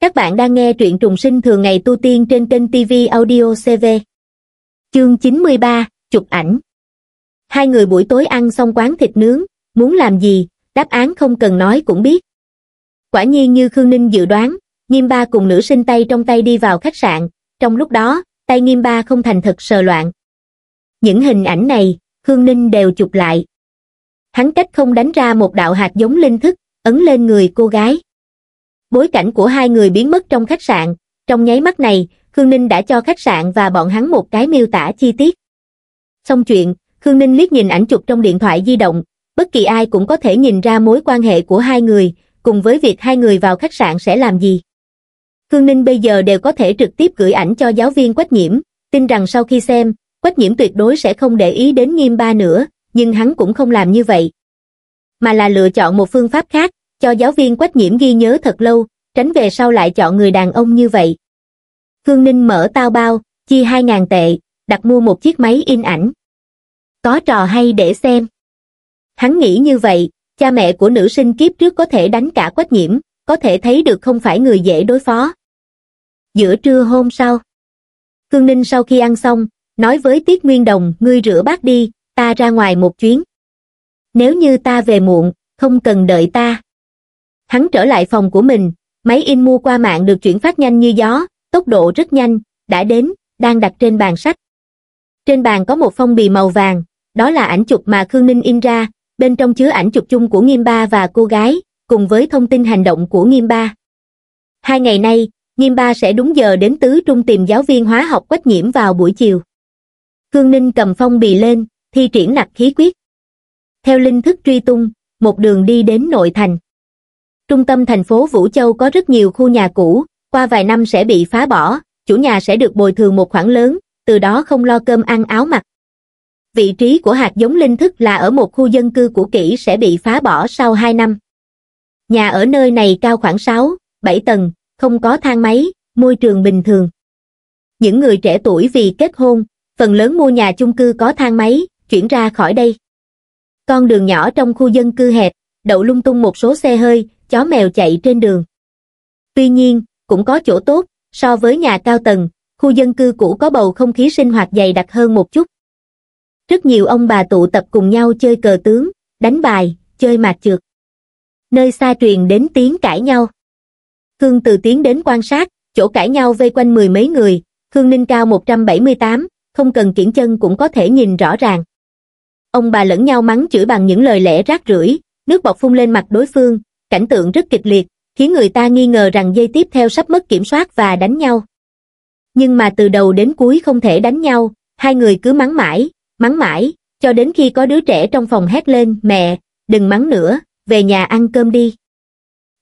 Các bạn đang nghe truyện trùng sinh thường ngày tu tiên trên kênh TV Audio CV. Chương 93, chụp ảnh. Hai người buổi tối ăn xong quán thịt nướng, muốn làm gì, đáp án không cần nói cũng biết. Quả nhiên như Khương Ninh dự đoán, Nghiêm Ba cùng nữ sinh tay trong tay đi vào khách sạn, trong lúc đó, tay Nghiêm Ba không thành thật sờ loạn. Những hình ảnh này, Khương Ninh đều chụp lại. Hắn cách không đánh ra một đạo hạt giống linh thức, ấn lên người cô gái. Bối cảnh của hai người biến mất trong khách sạn, trong nháy mắt này, Khương Ninh đã cho khách sạn và bọn hắn một cái miêu tả chi tiết. Xong chuyện, Khương Ninh liếc nhìn ảnh chụp trong điện thoại di động, bất kỳ ai cũng có thể nhìn ra mối quan hệ của hai người, cùng với việc hai người vào khách sạn sẽ làm gì. Khương Ninh bây giờ đều có thể trực tiếp gửi ảnh cho giáo viên Quách Nhiễm, tin rằng sau khi xem, Quách Nhiễm tuyệt đối sẽ không để ý đến nghiêm ba nữa, nhưng hắn cũng không làm như vậy, mà là lựa chọn một phương pháp khác, cho giáo viên quách nhiễm ghi nhớ thật lâu tránh về sau lại chọn người đàn ông như vậy Khương ninh mở tao bao chi hai ngàn tệ đặt mua một chiếc máy in ảnh có trò hay để xem hắn nghĩ như vậy cha mẹ của nữ sinh kiếp trước có thể đánh cả quách nhiễm có thể thấy được không phải người dễ đối phó giữa trưa hôm sau Khương ninh sau khi ăn xong nói với tiết nguyên đồng ngươi rửa bát đi ta ra ngoài một chuyến nếu như ta về muộn không cần đợi ta hắn trở lại phòng của mình, máy in mua qua mạng được chuyển phát nhanh như gió, tốc độ rất nhanh, đã đến, đang đặt trên bàn sách. Trên bàn có một phong bì màu vàng, đó là ảnh chụp mà Khương Ninh in ra, bên trong chứa ảnh chụp chung của Nghiêm Ba và cô gái, cùng với thông tin hành động của Nghiêm Ba. Hai ngày nay, Nghiêm Ba sẽ đúng giờ đến tứ trung tìm giáo viên hóa học quách nhiễm vào buổi chiều. Khương Ninh cầm phong bì lên, thi triển nặc khí quyết. Theo linh thức truy tung, một đường đi đến nội thành trung tâm thành phố Vũ Châu có rất nhiều khu nhà cũ, qua vài năm sẽ bị phá bỏ, chủ nhà sẽ được bồi thường một khoản lớn, từ đó không lo cơm ăn áo mặc. Vị trí của hạt giống linh thức là ở một khu dân cư của kỹ sẽ bị phá bỏ sau 2 năm. Nhà ở nơi này cao khoảng 6, 7 tầng, không có thang máy, môi trường bình thường. Những người trẻ tuổi vì kết hôn, phần lớn mua nhà chung cư có thang máy, chuyển ra khỏi đây. Con đường nhỏ trong khu dân cư hẹp, đậu lung tung một số xe hơi, chó mèo chạy trên đường. Tuy nhiên, cũng có chỗ tốt, so với nhà cao tầng, khu dân cư cũ có bầu không khí sinh hoạt dày đặc hơn một chút. Rất nhiều ông bà tụ tập cùng nhau chơi cờ tướng, đánh bài, chơi mạt trượt. Nơi xa truyền đến tiếng cãi nhau. Khương từ tiến đến quan sát, chỗ cãi nhau vây quanh mười mấy người, Khương Ninh cao 178, không cần kiển chân cũng có thể nhìn rõ ràng. Ông bà lẫn nhau mắng chửi bằng những lời lẽ rác rưởi, nước bọt phun lên mặt đối phương, cảnh tượng rất kịch liệt, khiến người ta nghi ngờ rằng dây tiếp theo sắp mất kiểm soát và đánh nhau. Nhưng mà từ đầu đến cuối không thể đánh nhau, hai người cứ mắng mãi, mắng mãi, cho đến khi có đứa trẻ trong phòng hét lên, mẹ, đừng mắng nữa, về nhà ăn cơm đi.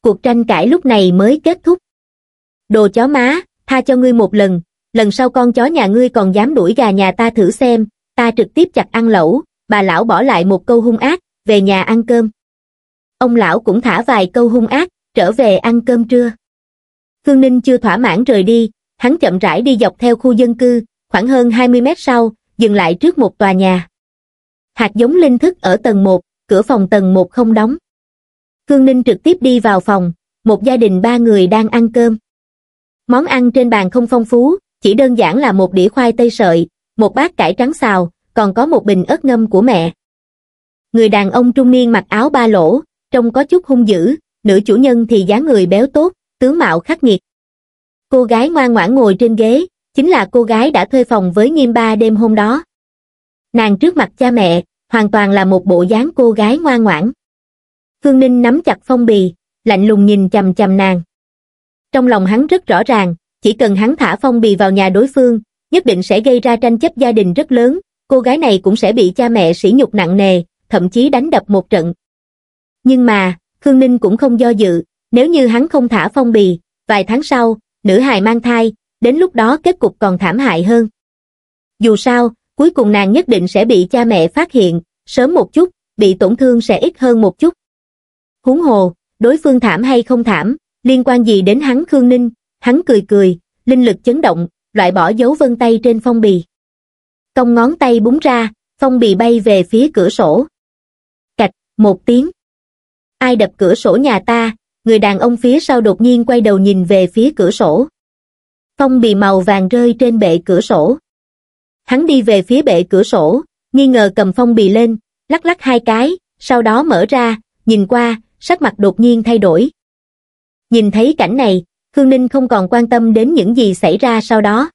Cuộc tranh cãi lúc này mới kết thúc. Đồ chó má, tha cho ngươi một lần, lần sau con chó nhà ngươi còn dám đuổi gà nhà ta thử xem, ta trực tiếp chặt ăn lẩu, bà lão bỏ lại một câu hung ác, về nhà ăn cơm ông lão cũng thả vài câu hung ác trở về ăn cơm trưa khương ninh chưa thỏa mãn rời đi hắn chậm rãi đi dọc theo khu dân cư khoảng hơn 20 mét sau dừng lại trước một tòa nhà hạt giống linh thức ở tầng 1, cửa phòng tầng 1 không đóng khương ninh trực tiếp đi vào phòng một gia đình ba người đang ăn cơm món ăn trên bàn không phong phú chỉ đơn giản là một đĩa khoai tây sợi một bát cải trắng xào còn có một bình ớt ngâm của mẹ người đàn ông trung niên mặc áo ba lỗ trông có chút hung dữ, nữ chủ nhân thì dáng người béo tốt, tướng mạo khắc nghiệt. Cô gái ngoan ngoãn ngồi trên ghế, chính là cô gái đã thuê phòng với nghiêm ba đêm hôm đó. Nàng trước mặt cha mẹ, hoàn toàn là một bộ dáng cô gái ngoan ngoãn. Phương Ninh nắm chặt phong bì, lạnh lùng nhìn chầm chầm nàng. Trong lòng hắn rất rõ ràng, chỉ cần hắn thả phong bì vào nhà đối phương, nhất định sẽ gây ra tranh chấp gia đình rất lớn, cô gái này cũng sẽ bị cha mẹ sỉ nhục nặng nề, thậm chí đánh đập một trận, nhưng mà, Khương Ninh cũng không do dự, nếu như hắn không thả phong bì, vài tháng sau, nữ hài mang thai, đến lúc đó kết cục còn thảm hại hơn. Dù sao, cuối cùng nàng nhất định sẽ bị cha mẹ phát hiện, sớm một chút, bị tổn thương sẽ ít hơn một chút. húng hồ, đối phương thảm hay không thảm, liên quan gì đến hắn Khương Ninh, hắn cười cười, linh lực chấn động, loại bỏ dấu vân tay trên phong bì. Cong ngón tay búng ra, phong bì bay về phía cửa sổ. Cạch, một tiếng ai đập cửa sổ nhà ta người đàn ông phía sau đột nhiên quay đầu nhìn về phía cửa sổ phong bì màu vàng rơi trên bệ cửa sổ hắn đi về phía bệ cửa sổ nghi ngờ cầm phong bì lên lắc lắc hai cái sau đó mở ra nhìn qua sắc mặt đột nhiên thay đổi nhìn thấy cảnh này khương ninh không còn quan tâm đến những gì xảy ra sau đó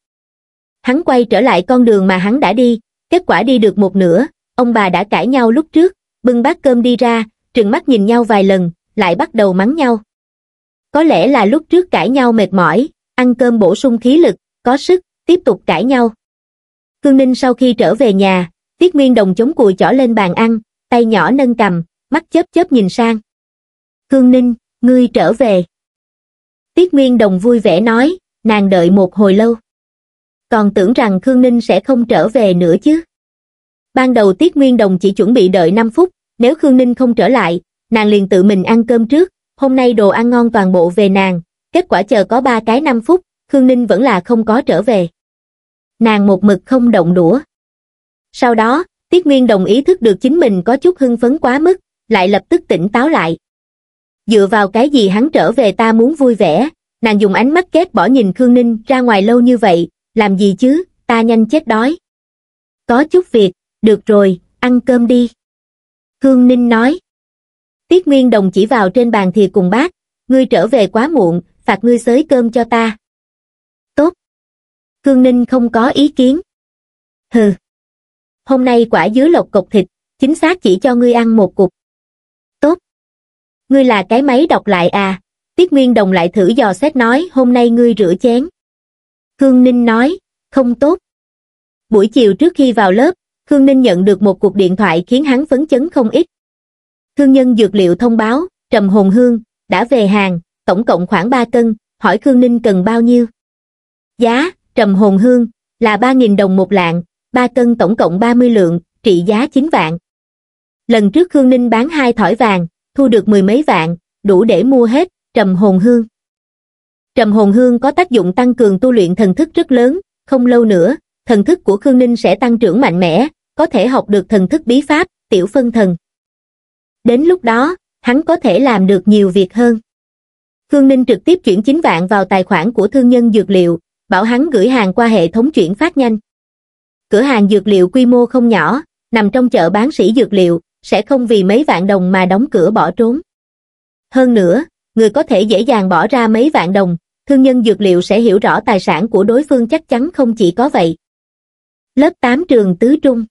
hắn quay trở lại con đường mà hắn đã đi kết quả đi được một nửa ông bà đã cãi nhau lúc trước bưng bát cơm đi ra trừng mắt nhìn nhau vài lần lại bắt đầu mắng nhau có lẽ là lúc trước cãi nhau mệt mỏi ăn cơm bổ sung khí lực có sức tiếp tục cãi nhau Khương ninh sau khi trở về nhà tiết nguyên đồng chống cùi chỏ lên bàn ăn tay nhỏ nâng cầm mắt chớp chớp nhìn sang Khương ninh ngươi trở về tiết nguyên đồng vui vẻ nói nàng đợi một hồi lâu còn tưởng rằng Khương Ninh sẽ không trở về nữa chứ. Ban đầu Tiết Nguyên Đồng chỉ chuẩn bị đợi 5 phút, nếu Khương Ninh không trở lại, nàng liền tự mình ăn cơm trước, hôm nay đồ ăn ngon toàn bộ về nàng, kết quả chờ có ba cái 5 phút, Khương Ninh vẫn là không có trở về. Nàng một mực không động đũa. Sau đó, Tiết Nguyên đồng ý thức được chính mình có chút hưng phấn quá mức, lại lập tức tỉnh táo lại. Dựa vào cái gì hắn trở về ta muốn vui vẻ, nàng dùng ánh mắt ghét bỏ nhìn Khương Ninh ra ngoài lâu như vậy, làm gì chứ, ta nhanh chết đói. Có chút việc, được rồi, ăn cơm đi. Hương Ninh nói. Tiết Nguyên Đồng chỉ vào trên bàn thì cùng bác, ngươi trở về quá muộn, phạt ngươi xới cơm cho ta. Tốt. Hương Ninh không có ý kiến. Hừ. Hôm nay quả dứa lộc cục thịt, chính xác chỉ cho ngươi ăn một cục. Tốt. Ngươi là cái máy đọc lại à? Tiết Nguyên Đồng lại thử dò xét nói hôm nay ngươi rửa chén. Hương Ninh nói, không tốt. Buổi chiều trước khi vào lớp, Khương Ninh nhận được một cuộc điện thoại khiến hắn phấn chấn không ít. Thương nhân dược liệu thông báo, Trầm Hồn Hương, đã về hàng, tổng cộng khoảng 3 cân, hỏi Khương Ninh cần bao nhiêu. Giá, Trầm Hồn Hương, là 3.000 đồng một lạng, 3 cân tổng cộng 30 lượng, trị giá 9 vạn. Lần trước Khương Ninh bán hai thỏi vàng, thu được mười mấy vạn, đủ để mua hết, Trầm Hồn Hương. Trầm Hồn Hương có tác dụng tăng cường tu luyện thần thức rất lớn, không lâu nữa, thần thức của Khương Ninh sẽ tăng trưởng mạnh mẽ, có thể học được thần thức bí pháp, tiểu phân thần. Đến lúc đó, hắn có thể làm được nhiều việc hơn. Khương Ninh trực tiếp chuyển 9 vạn vào tài khoản của thương nhân dược liệu, bảo hắn gửi hàng qua hệ thống chuyển phát nhanh. Cửa hàng dược liệu quy mô không nhỏ, nằm trong chợ bán sỉ dược liệu, sẽ không vì mấy vạn đồng mà đóng cửa bỏ trốn. Hơn nữa, người có thể dễ dàng bỏ ra mấy vạn đồng, thương nhân dược liệu sẽ hiểu rõ tài sản của đối phương chắc chắn không chỉ có vậy, Lớp 8 trường Tứ Trung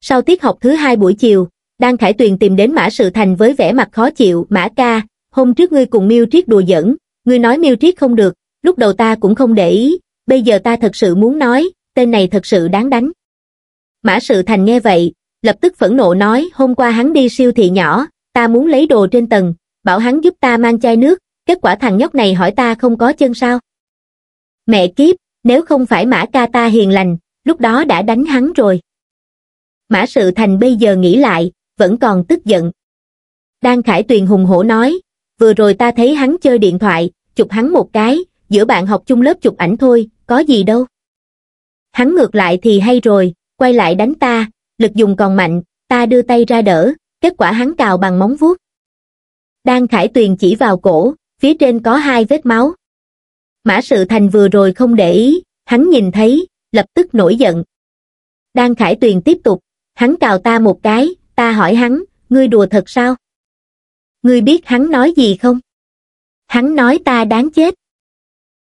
Sau tiết học thứ hai buổi chiều, Đan Khải Tuyền tìm đến Mã Sự Thành với vẻ mặt khó chịu, Mã ca, hôm trước ngươi cùng Miêu Triết đùa giỡn, ngươi nói Miêu Triết không được, lúc đầu ta cũng không để ý, bây giờ ta thật sự muốn nói, tên này thật sự đáng đánh. Mã Sự Thành nghe vậy, lập tức phẫn nộ nói hôm qua hắn đi siêu thị nhỏ, ta muốn lấy đồ trên tầng, bảo hắn giúp ta mang chai nước, kết quả thằng nhóc này hỏi ta không có chân sao. Mẹ kiếp, nếu không phải mã ca ta hiền lành, lúc đó đã đánh hắn rồi. Mã Sự Thành bây giờ nghĩ lại, vẫn còn tức giận. Đan Khải Tuyền hùng hổ nói, vừa rồi ta thấy hắn chơi điện thoại, chụp hắn một cái, giữa bạn học chung lớp chụp ảnh thôi, có gì đâu. Hắn ngược lại thì hay rồi, quay lại đánh ta, lực dùng còn mạnh, ta đưa tay ra đỡ, kết quả hắn cào bằng móng vuốt. Đan Khải Tuyền chỉ vào cổ, phía trên có hai vết máu. Mã Sự Thành vừa rồi không để ý, hắn nhìn thấy, lập tức nổi giận đan khải tuyền tiếp tục hắn cào ta một cái ta hỏi hắn ngươi đùa thật sao ngươi biết hắn nói gì không hắn nói ta đáng chết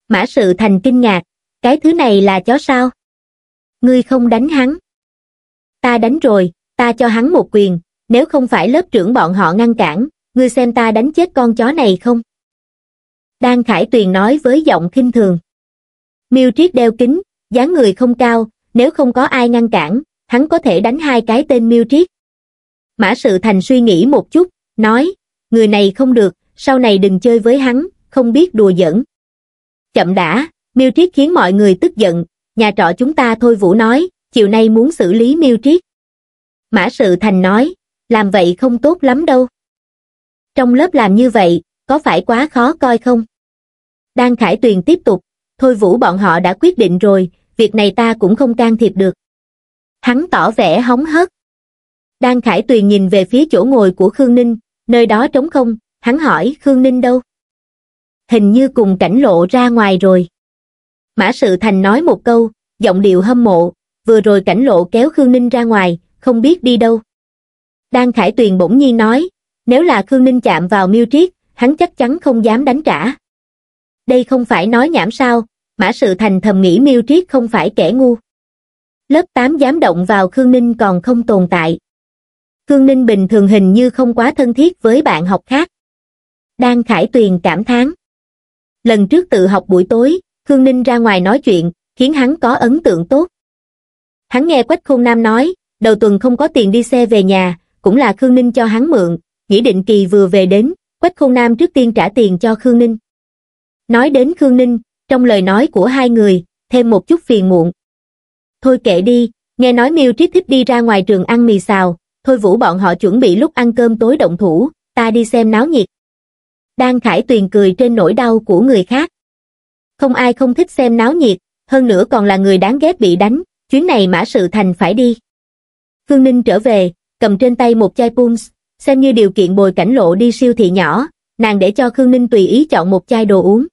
mã sự thành kinh ngạc cái thứ này là chó sao ngươi không đánh hắn ta đánh rồi ta cho hắn một quyền nếu không phải lớp trưởng bọn họ ngăn cản ngươi xem ta đánh chết con chó này không đan khải tuyền nói với giọng khinh thường miêu triết đeo kính dáng người không cao, nếu không có ai ngăn cản, hắn có thể đánh hai cái tên miêu triết. Mã Sự Thành suy nghĩ một chút, nói, người này không được, sau này đừng chơi với hắn, không biết đùa giỡn. Chậm đã, miêu triết khiến mọi người tức giận, nhà trọ chúng ta thôi Vũ nói, chiều nay muốn xử lý miêu triết. Mã Sự Thành nói, làm vậy không tốt lắm đâu. Trong lớp làm như vậy, có phải quá khó coi không? Đang khải tuyền tiếp tục, thôi Vũ bọn họ đã quyết định rồi, việc này ta cũng không can thiệp được hắn tỏ vẻ hóng hớt đan khải tuyền nhìn về phía chỗ ngồi của khương ninh nơi đó trống không hắn hỏi khương ninh đâu hình như cùng cảnh lộ ra ngoài rồi mã sự thành nói một câu giọng điệu hâm mộ vừa rồi cảnh lộ kéo khương ninh ra ngoài không biết đi đâu đan khải tuyền bỗng nhiên nói nếu là khương ninh chạm vào miêu triết hắn chắc chắn không dám đánh trả đây không phải nói nhảm sao mã sự thành thầm nghĩ miêu triết không phải kẻ ngu lớp tám dám động vào khương ninh còn không tồn tại khương ninh bình thường hình như không quá thân thiết với bạn học khác đang khải tuyền cảm thán lần trước tự học buổi tối khương ninh ra ngoài nói chuyện khiến hắn có ấn tượng tốt hắn nghe quách khôn nam nói đầu tuần không có tiền đi xe về nhà cũng là khương ninh cho hắn mượn nghĩ định kỳ vừa về đến quách khôn nam trước tiên trả tiền cho khương ninh nói đến khương ninh trong lời nói của hai người, thêm một chút phiền muộn. Thôi kệ đi, nghe nói Miêu Triết thích đi ra ngoài trường ăn mì xào, thôi vũ bọn họ chuẩn bị lúc ăn cơm tối động thủ, ta đi xem náo nhiệt. Đang khải tuyền cười trên nỗi đau của người khác. Không ai không thích xem náo nhiệt, hơn nữa còn là người đáng ghét bị đánh, chuyến này mã sự thành phải đi. Khương Ninh trở về, cầm trên tay một chai Pums, xem như điều kiện bồi cảnh lộ đi siêu thị nhỏ, nàng để cho Khương Ninh tùy ý chọn một chai đồ uống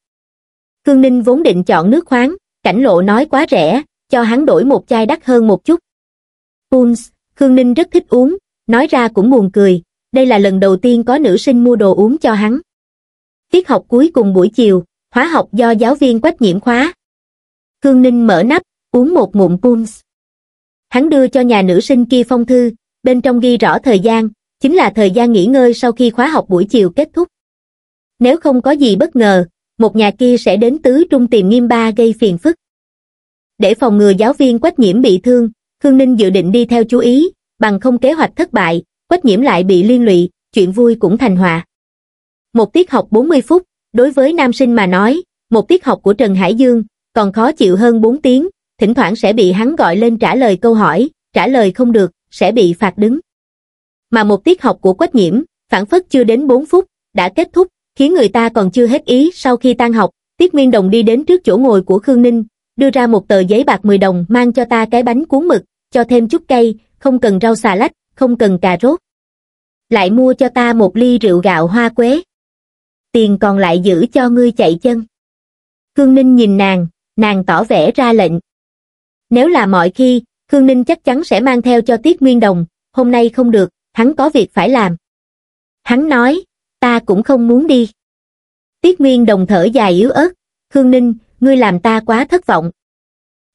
cương ninh vốn định chọn nước khoáng cảnh lộ nói quá rẻ cho hắn đổi một chai đắt hơn một chút Puns, khương ninh rất thích uống nói ra cũng buồn cười đây là lần đầu tiên có nữ sinh mua đồ uống cho hắn tiết học cuối cùng buổi chiều hóa học do giáo viên quách nhiễm khóa khương ninh mở nắp uống một ngụm puns. hắn đưa cho nhà nữ sinh kia phong thư bên trong ghi rõ thời gian chính là thời gian nghỉ ngơi sau khi khóa học buổi chiều kết thúc nếu không có gì bất ngờ một nhà kia sẽ đến tứ trung tìm nghiêm ba gây phiền phức. Để phòng ngừa giáo viên quách nhiễm bị thương, Khương Ninh dự định đi theo chú ý, bằng không kế hoạch thất bại, quách nhiễm lại bị liên lụy, chuyện vui cũng thành họa. Một tiết học 40 phút, đối với nam sinh mà nói, một tiết học của Trần Hải Dương còn khó chịu hơn 4 tiếng, thỉnh thoảng sẽ bị hắn gọi lên trả lời câu hỏi, trả lời không được, sẽ bị phạt đứng. Mà một tiết học của Quách Nhiễm, phản phất chưa đến 4 phút, đã kết thúc, khiến người ta còn chưa hết ý sau khi tan học tiết nguyên đồng đi đến trước chỗ ngồi của khương ninh đưa ra một tờ giấy bạc 10 đồng mang cho ta cái bánh cuốn mực cho thêm chút cây không cần rau xà lách không cần cà rốt lại mua cho ta một ly rượu gạo hoa quế tiền còn lại giữ cho ngươi chạy chân khương ninh nhìn nàng nàng tỏ vẻ ra lệnh nếu là mọi khi khương ninh chắc chắn sẽ mang theo cho tiết nguyên đồng hôm nay không được hắn có việc phải làm hắn nói ta cũng không muốn đi. Tiết Nguyên đồng thở dài yếu ớt, Khương Ninh, ngươi làm ta quá thất vọng.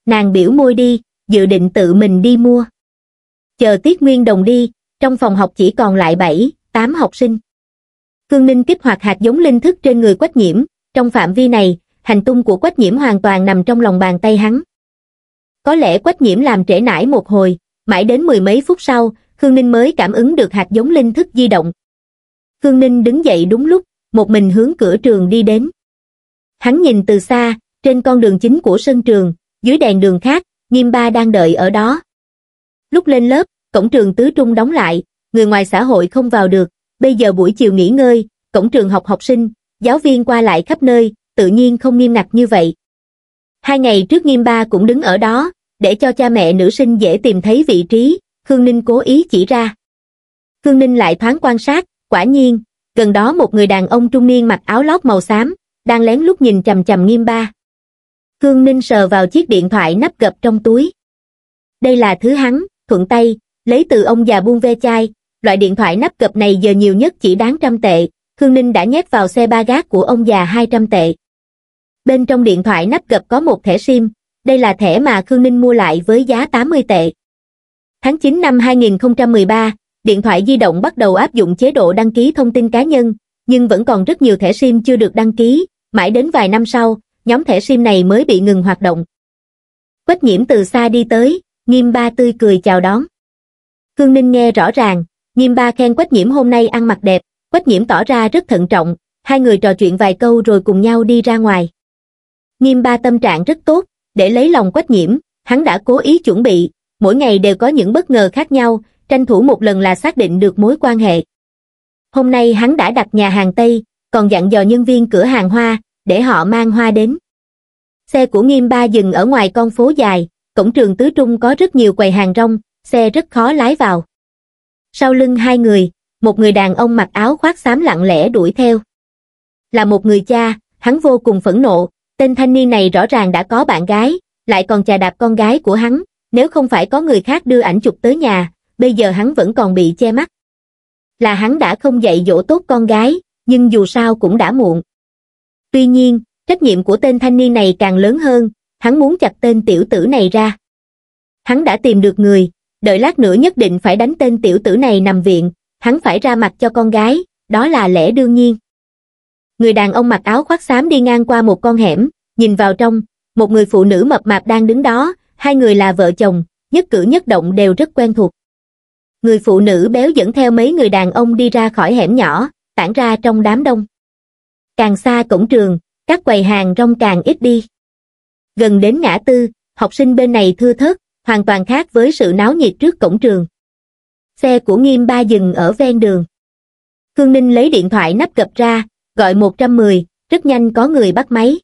Nàng biểu môi đi, dự định tự mình đi mua. Chờ Tiết Nguyên đồng đi, trong phòng học chỉ còn lại 7, 8 học sinh. Khương Ninh kích hoạt hạt giống linh thức trên người Quách Nhiễm, trong phạm vi này, hành tung của Quách Nhiễm hoàn toàn nằm trong lòng bàn tay hắn. Có lẽ Quách Nhiễm làm trễ nải một hồi, mãi đến mười mấy phút sau, Khương Ninh mới cảm ứng được hạt giống linh thức di động. Khương Ninh đứng dậy đúng lúc, một mình hướng cửa trường đi đến. Hắn nhìn từ xa, trên con đường chính của sân trường, dưới đèn đường khác, nghiêm ba đang đợi ở đó. Lúc lên lớp, cổng trường tứ trung đóng lại, người ngoài xã hội không vào được, bây giờ buổi chiều nghỉ ngơi, cổng trường học học sinh, giáo viên qua lại khắp nơi, tự nhiên không nghiêm ngặt như vậy. Hai ngày trước nghiêm ba cũng đứng ở đó, để cho cha mẹ nữ sinh dễ tìm thấy vị trí, Khương Ninh cố ý chỉ ra. Khương Ninh lại thoáng quan sát, Quả nhiên, gần đó một người đàn ông trung niên mặc áo lót màu xám, đang lén lút nhìn chầm chầm nghiêm ba. Khương Ninh sờ vào chiếc điện thoại nắp gập trong túi. Đây là thứ hắn, thuận tay, lấy từ ông già buông ve chai, loại điện thoại nắp gập này giờ nhiều nhất chỉ đáng trăm tệ, Khương Ninh đã nhét vào xe ba gác của ông già 200 tệ. Bên trong điện thoại nắp gập có một thẻ SIM, đây là thẻ mà Khương Ninh mua lại với giá 80 tệ. Tháng 9 năm 2013, điện thoại di động bắt đầu áp dụng chế độ đăng ký thông tin cá nhân, nhưng vẫn còn rất nhiều thẻ SIM chưa được đăng ký, mãi đến vài năm sau, nhóm thẻ SIM này mới bị ngừng hoạt động. Quách nhiễm từ xa đi tới, nghiêm ba tươi cười chào đón. Cương Ninh nghe rõ ràng, nghiêm ba khen Quách nhiễm hôm nay ăn mặc đẹp, Quách nhiễm tỏ ra rất thận trọng, hai người trò chuyện vài câu rồi cùng nhau đi ra ngoài. Nghiêm ba tâm trạng rất tốt, để lấy lòng Quách nhiễm, hắn đã cố ý chuẩn bị, mỗi ngày đều có những bất ngờ khác nhau, tranh thủ một lần là xác định được mối quan hệ. Hôm nay hắn đã đặt nhà hàng Tây, còn dặn dò nhân viên cửa hàng hoa, để họ mang hoa đến. Xe của nghiêm ba dừng ở ngoài con phố dài, cổng trường tứ trung có rất nhiều quầy hàng rong, xe rất khó lái vào. Sau lưng hai người, một người đàn ông mặc áo khoác xám lặng lẽ đuổi theo. Là một người cha, hắn vô cùng phẫn nộ, tên thanh niên này rõ ràng đã có bạn gái, lại còn chà đạp con gái của hắn, nếu không phải có người khác đưa ảnh chụp tới nhà, bây giờ hắn vẫn còn bị che mắt. Là hắn đã không dạy dỗ tốt con gái, nhưng dù sao cũng đã muộn. Tuy nhiên, trách nhiệm của tên thanh niên này càng lớn hơn, hắn muốn chặt tên tiểu tử này ra. Hắn đã tìm được người, đợi lát nữa nhất định phải đánh tên tiểu tử này nằm viện, hắn phải ra mặt cho con gái, đó là lẽ đương nhiên. Người đàn ông mặc áo khoác xám đi ngang qua một con hẻm, nhìn vào trong, một người phụ nữ mập mạp đang đứng đó, hai người là vợ chồng, nhất cử nhất động đều rất quen thuộc người phụ nữ béo dẫn theo mấy người đàn ông đi ra khỏi hẻm nhỏ, tản ra trong đám đông. Càng xa cổng trường, các quầy hàng rong càng ít đi. Gần đến ngã tư, học sinh bên này thưa thớt, hoàn toàn khác với sự náo nhiệt trước cổng trường. Xe của nghiêm ba dừng ở ven đường. Khương Ninh lấy điện thoại nắp gập ra, gọi 110, rất nhanh có người bắt máy.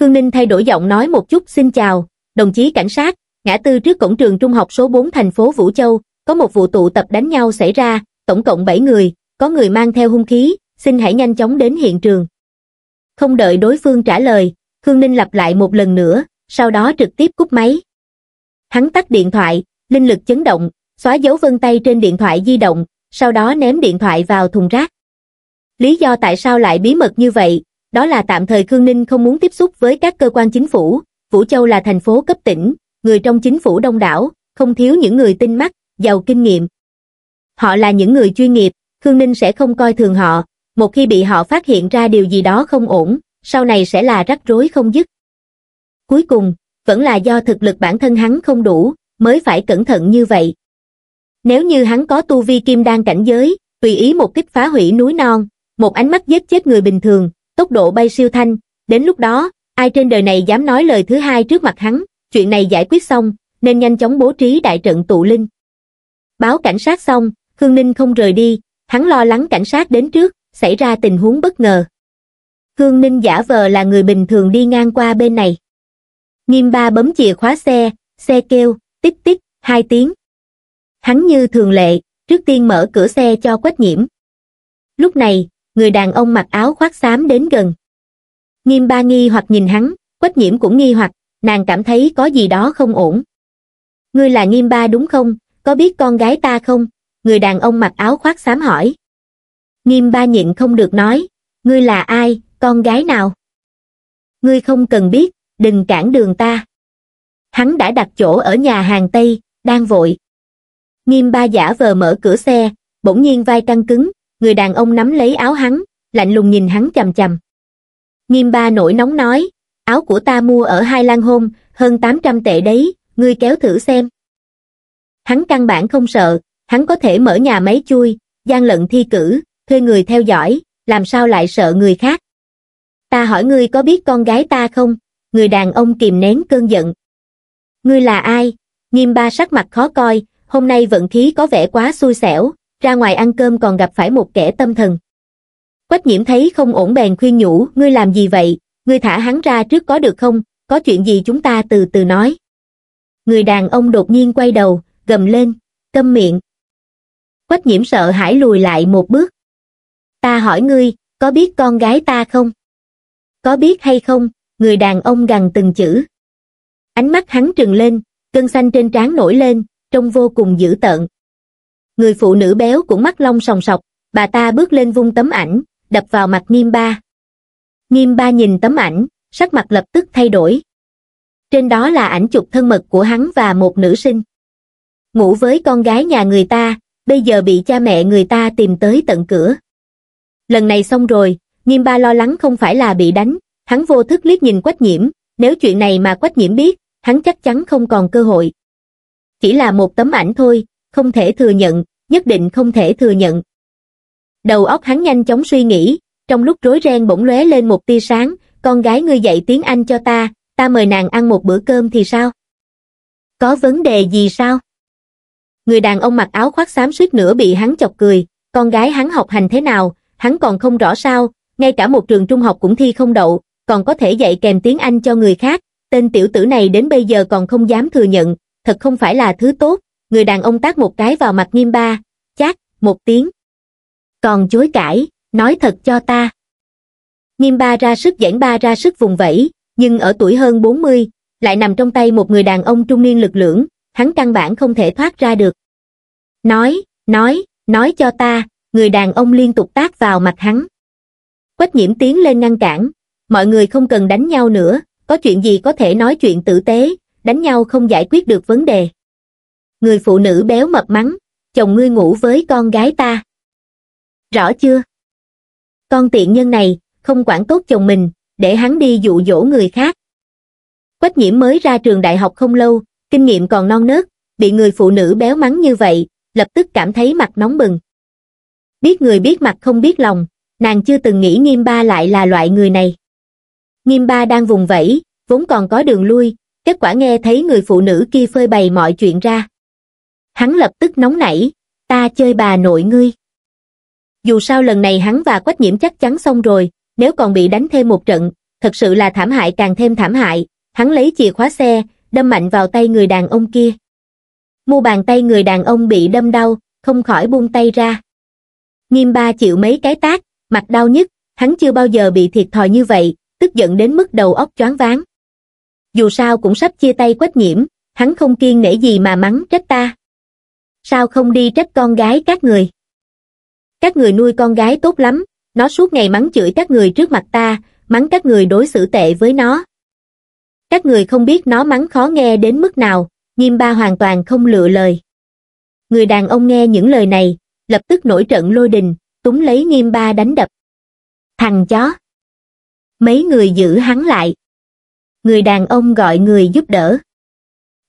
Khương Ninh thay đổi giọng nói một chút xin chào, đồng chí cảnh sát, ngã tư trước cổng trường trung học số 4 thành phố Vũ Châu, có một vụ tụ tập đánh nhau xảy ra, tổng cộng 7 người, có người mang theo hung khí, xin hãy nhanh chóng đến hiện trường. Không đợi đối phương trả lời, Khương Ninh lặp lại một lần nữa, sau đó trực tiếp cúp máy. Hắn tắt điện thoại, linh lực chấn động, xóa dấu vân tay trên điện thoại di động, sau đó ném điện thoại vào thùng rác. Lý do tại sao lại bí mật như vậy, đó là tạm thời Khương Ninh không muốn tiếp xúc với các cơ quan chính phủ, Vũ Châu là thành phố cấp tỉnh, người trong chính phủ đông đảo, không thiếu những người tinh mắt, giàu kinh nghiệm. Họ là những người chuyên nghiệp, Khương Ninh sẽ không coi thường họ, một khi bị họ phát hiện ra điều gì đó không ổn, sau này sẽ là rắc rối không dứt. Cuối cùng, vẫn là do thực lực bản thân hắn không đủ, mới phải cẩn thận như vậy. Nếu như hắn có tu vi kim đan cảnh giới, tùy ý một kích phá hủy núi non, một ánh mắt giết chết người bình thường, tốc độ bay siêu thanh, đến lúc đó, ai trên đời này dám nói lời thứ hai trước mặt hắn, chuyện này giải quyết xong, nên nhanh chóng bố trí đại trận tụ linh. Báo cảnh sát xong, Khương Ninh không rời đi, hắn lo lắng cảnh sát đến trước, xảy ra tình huống bất ngờ. Khương Ninh giả vờ là người bình thường đi ngang qua bên này. Nghiêm ba bấm chìa khóa xe, xe kêu, tích tích, hai tiếng. Hắn như thường lệ, trước tiên mở cửa xe cho quách nhiễm. Lúc này, người đàn ông mặc áo khoác xám đến gần. Nghiêm ba nghi hoặc nhìn hắn, quách nhiễm cũng nghi hoặc, nàng cảm thấy có gì đó không ổn. Ngươi là nghiêm ba đúng không? có biết con gái ta không? Người đàn ông mặc áo khoác xám hỏi. Nghiêm ba nhịn không được nói, ngươi là ai, con gái nào? Ngươi không cần biết, đừng cản đường ta. Hắn đã đặt chỗ ở nhà hàng Tây, đang vội. Nghiêm ba giả vờ mở cửa xe, bỗng nhiên vai căng cứng, người đàn ông nắm lấy áo hắn, lạnh lùng nhìn hắn chầm chầm. Nghiêm ba nổi nóng nói, áo của ta mua ở Hai Lan Hôn, hơn 800 tệ đấy, ngươi kéo thử xem. Hắn căn bản không sợ, hắn có thể mở nhà máy chui, gian lận thi cử, thuê người theo dõi, làm sao lại sợ người khác. Ta hỏi ngươi có biết con gái ta không? Người đàn ông kìm nén cơn giận. Ngươi là ai? Nghiêm ba sắc mặt khó coi, hôm nay vận khí có vẻ quá xui xẻo, ra ngoài ăn cơm còn gặp phải một kẻ tâm thần. Quách nhiễm thấy không ổn bèn khuyên nhủ, ngươi làm gì vậy? Ngươi thả hắn ra trước có được không? Có chuyện gì chúng ta từ từ nói. Người đàn ông đột nhiên quay đầu, gầm lên, câm miệng. Quách nhiễm sợ hãi lùi lại một bước. Ta hỏi ngươi, có biết con gái ta không? Có biết hay không, người đàn ông gằn từng chữ. Ánh mắt hắn trừng lên, cơn xanh trên trán nổi lên, trông vô cùng dữ tợn. Người phụ nữ béo cũng mắt long sòng sọc, bà ta bước lên vung tấm ảnh, đập vào mặt nghiêm ba. Nghiêm ba nhìn tấm ảnh, sắc mặt lập tức thay đổi. Trên đó là ảnh chụp thân mật của hắn và một nữ sinh ngủ với con gái nhà người ta, bây giờ bị cha mẹ người ta tìm tới tận cửa. Lần này xong rồi, Nghiêm Ba lo lắng không phải là bị đánh, hắn vô thức liếc nhìn Quách Nhiễm, nếu chuyện này mà Quách Nhiễm biết, hắn chắc chắn không còn cơ hội. Chỉ là một tấm ảnh thôi, không thể thừa nhận, nhất định không thể thừa nhận. Đầu óc hắn nhanh chóng suy nghĩ, trong lúc rối ren bỗng lóe lên một tia sáng, con gái ngươi dạy tiếng Anh cho ta, ta mời nàng ăn một bữa cơm thì sao? Có vấn đề gì sao? Người đàn ông mặc áo khoác xám suýt nữa bị hắn chọc cười, con gái hắn học hành thế nào, hắn còn không rõ sao, ngay cả một trường trung học cũng thi không đậu, còn có thể dạy kèm tiếng Anh cho người khác, tên tiểu tử này đến bây giờ còn không dám thừa nhận, thật không phải là thứ tốt, người đàn ông tác một cái vào mặt nghiêm ba, chát, một tiếng. Còn chối cãi, nói thật cho ta. Nghiêm ba ra sức giãn ba ra sức vùng vẫy, nhưng ở tuổi hơn 40, lại nằm trong tay một người đàn ông trung niên lực lưỡng, hắn căn bản không thể thoát ra được. Nói, nói, nói cho ta, người đàn ông liên tục tác vào mặt hắn. Quách nhiễm tiến lên ngăn cản, mọi người không cần đánh nhau nữa, có chuyện gì có thể nói chuyện tử tế, đánh nhau không giải quyết được vấn đề. Người phụ nữ béo mập mắng, chồng ngươi ngủ với con gái ta. Rõ chưa? Con tiện nhân này, không quản tốt chồng mình, để hắn đi dụ dỗ người khác. Quách nhiễm mới ra trường đại học không lâu, Kinh nghiệm còn non nớt, bị người phụ nữ béo mắng như vậy, lập tức cảm thấy mặt nóng bừng. Biết người biết mặt không biết lòng, nàng chưa từng nghĩ nghiêm ba lại là loại người này. Nghiêm ba đang vùng vẫy, vốn còn có đường lui, kết quả nghe thấy người phụ nữ kia phơi bày mọi chuyện ra. Hắn lập tức nóng nảy, ta chơi bà nội ngươi. Dù sao lần này hắn và Quách Nhiễm chắc chắn xong rồi, nếu còn bị đánh thêm một trận, thật sự là thảm hại càng thêm thảm hại, hắn lấy chìa khóa xe, đâm mạnh vào tay người đàn ông kia. Mu bàn tay người đàn ông bị đâm đau, không khỏi buông tay ra. Nghiêm ba chịu mấy cái tác, mặt đau nhức, hắn chưa bao giờ bị thiệt thòi như vậy, tức giận đến mức đầu óc choáng váng. Dù sao cũng sắp chia tay quách nhiễm, hắn không kiên nể gì mà mắng trách ta. Sao không đi trách con gái các người? Các người nuôi con gái tốt lắm, nó suốt ngày mắng chửi các người trước mặt ta, mắng các người đối xử tệ với nó các người không biết nó mắng khó nghe đến mức nào nghiêm ba hoàn toàn không lựa lời người đàn ông nghe những lời này lập tức nổi trận lôi đình túng lấy nghiêm ba đánh đập thằng chó mấy người giữ hắn lại người đàn ông gọi người giúp đỡ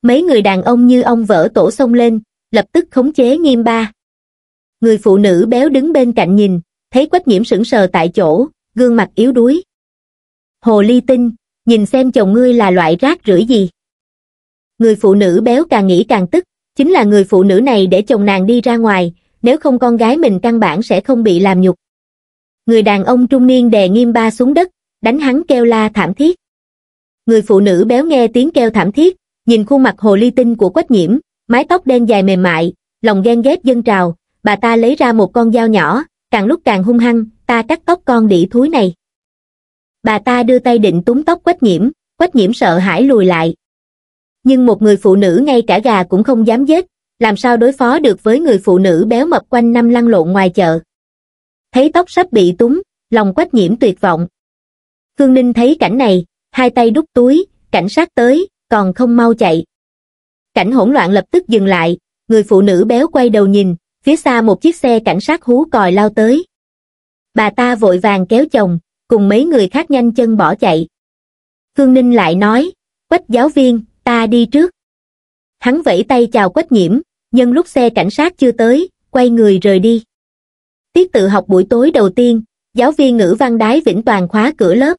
mấy người đàn ông như ông vỡ tổ xông lên lập tức khống chế nghiêm ba người phụ nữ béo đứng bên cạnh nhìn thấy quách nhiễm sững sờ tại chỗ gương mặt yếu đuối hồ ly tinh nhìn xem chồng ngươi là loại rác rưởi gì người phụ nữ béo càng nghĩ càng tức chính là người phụ nữ này để chồng nàng đi ra ngoài nếu không con gái mình căn bản sẽ không bị làm nhục người đàn ông trung niên đè nghiêm ba xuống đất đánh hắn kêu la thảm thiết người phụ nữ béo nghe tiếng kêu thảm thiết nhìn khuôn mặt hồ ly tinh của quách nhiễm mái tóc đen dài mềm mại lòng ghen ghét dân trào bà ta lấy ra một con dao nhỏ càng lúc càng hung hăng ta cắt tóc con đĩ thúi này bà ta đưa tay định túm tóc quách nhiễm quách nhiễm sợ hãi lùi lại nhưng một người phụ nữ ngay cả gà cũng không dám giết làm sao đối phó được với người phụ nữ béo mập quanh năm lăn lộn ngoài chợ thấy tóc sắp bị túm lòng quách nhiễm tuyệt vọng khương ninh thấy cảnh này hai tay đút túi cảnh sát tới còn không mau chạy cảnh hỗn loạn lập tức dừng lại người phụ nữ béo quay đầu nhìn phía xa một chiếc xe cảnh sát hú còi lao tới bà ta vội vàng kéo chồng cùng mấy người khác nhanh chân bỏ chạy. Khương Ninh lại nói, Quách giáo viên, ta đi trước. Hắn vẫy tay chào Quách nhiễm, nhân lúc xe cảnh sát chưa tới, quay người rời đi. Tiết tự học buổi tối đầu tiên, giáo viên ngữ văn đái vĩnh toàn khóa cửa lớp.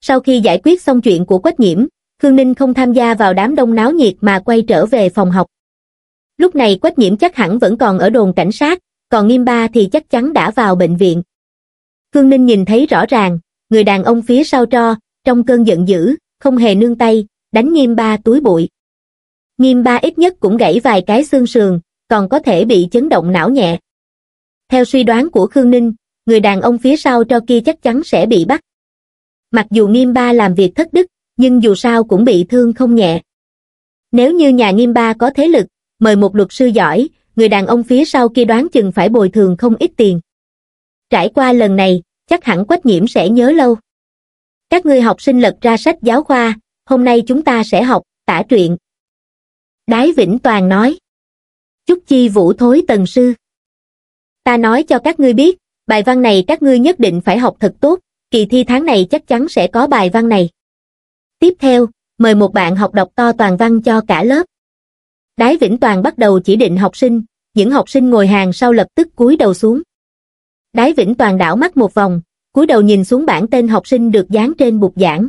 Sau khi giải quyết xong chuyện của Quách nhiễm, Khương Ninh không tham gia vào đám đông náo nhiệt mà quay trở về phòng học. Lúc này Quách nhiễm chắc hẳn vẫn còn ở đồn cảnh sát, còn nghiêm ba thì chắc chắn đã vào bệnh viện. Khương Ninh nhìn thấy rõ ràng, người đàn ông phía sau tro, trong cơn giận dữ, không hề nương tay, đánh nghiêm ba túi bụi. Nghiêm ba ít nhất cũng gãy vài cái xương sườn, còn có thể bị chấn động não nhẹ. Theo suy đoán của Khương Ninh, người đàn ông phía sau tro kia chắc chắn sẽ bị bắt. Mặc dù nghiêm ba làm việc thất đức, nhưng dù sao cũng bị thương không nhẹ. Nếu như nhà nghiêm ba có thế lực, mời một luật sư giỏi, người đàn ông phía sau kia đoán chừng phải bồi thường không ít tiền trải qua lần này chắc hẳn quách nhiễm sẽ nhớ lâu các ngươi học sinh lật ra sách giáo khoa hôm nay chúng ta sẽ học tả truyện đái vĩnh toàn nói chúc chi vũ thối tần sư ta nói cho các ngươi biết bài văn này các ngươi nhất định phải học thật tốt kỳ thi tháng này chắc chắn sẽ có bài văn này tiếp theo mời một bạn học đọc to toàn văn cho cả lớp đái vĩnh toàn bắt đầu chỉ định học sinh những học sinh ngồi hàng sau lập tức cúi đầu xuống Đái Vĩnh Toàn đảo mắt một vòng, cúi đầu nhìn xuống bảng tên học sinh được dán trên bục giảng.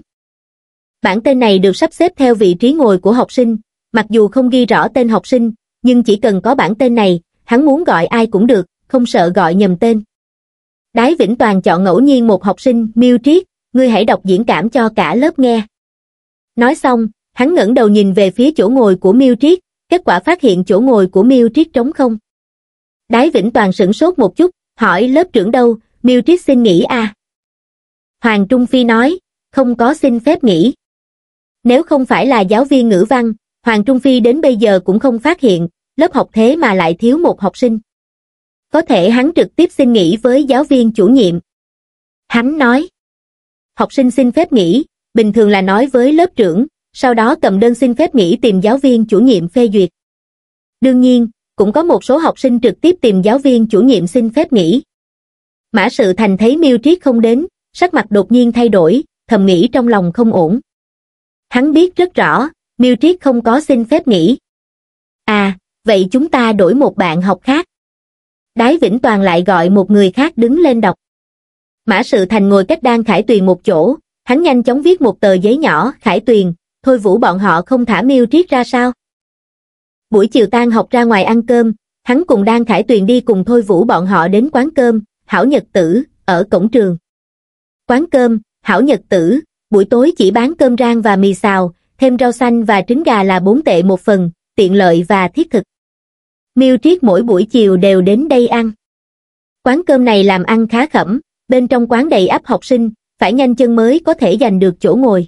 Bảng tên này được sắp xếp theo vị trí ngồi của học sinh, mặc dù không ghi rõ tên học sinh, nhưng chỉ cần có bảng tên này, hắn muốn gọi ai cũng được, không sợ gọi nhầm tên. Đái Vĩnh Toàn chọn ngẫu nhiên một học sinh, Miêu Triết, ngươi hãy đọc diễn cảm cho cả lớp nghe. Nói xong, hắn ngẩng đầu nhìn về phía chỗ ngồi của Miêu Triết, kết quả phát hiện chỗ ngồi của Miêu Triết trống không. Đái Vĩnh Toàn sửng sốt một chút, hỏi lớp trưởng đâu Miu triết xin nghỉ à hoàng trung phi nói không có xin phép nghỉ nếu không phải là giáo viên ngữ văn hoàng trung phi đến bây giờ cũng không phát hiện lớp học thế mà lại thiếu một học sinh có thể hắn trực tiếp xin nghỉ với giáo viên chủ nhiệm hắn nói học sinh xin phép nghỉ bình thường là nói với lớp trưởng sau đó cầm đơn xin phép nghỉ tìm giáo viên chủ nhiệm phê duyệt đương nhiên cũng có một số học sinh trực tiếp tìm giáo viên chủ nhiệm xin phép nghỉ. Mã Sự Thành thấy Miêu Triết không đến, sắc mặt đột nhiên thay đổi, thầm nghĩ trong lòng không ổn. Hắn biết rất rõ, Miêu Triết không có xin phép nghỉ. À, vậy chúng ta đổi một bạn học khác. Đái Vĩnh Toàn lại gọi một người khác đứng lên đọc. Mã Sự Thành ngồi cách Đan Khải Tuyền một chỗ, hắn nhanh chóng viết một tờ giấy nhỏ, Khải Tuyền, thôi vũ bọn họ không thả Miêu Triết ra sao? buổi chiều tan học ra ngoài ăn cơm, hắn cùng Đan Khải Tuyền đi cùng Thôi Vũ bọn họ đến quán cơm, Hảo Nhật Tử, ở cổng trường. Quán cơm, Hảo Nhật Tử, buổi tối chỉ bán cơm rang và mì xào, thêm rau xanh và trứng gà là 4 tệ một phần, tiện lợi và thiết thực. Miêu Triết mỗi buổi chiều đều đến đây ăn. Quán cơm này làm ăn khá khẩm, bên trong quán đầy ắp học sinh, phải nhanh chân mới có thể giành được chỗ ngồi.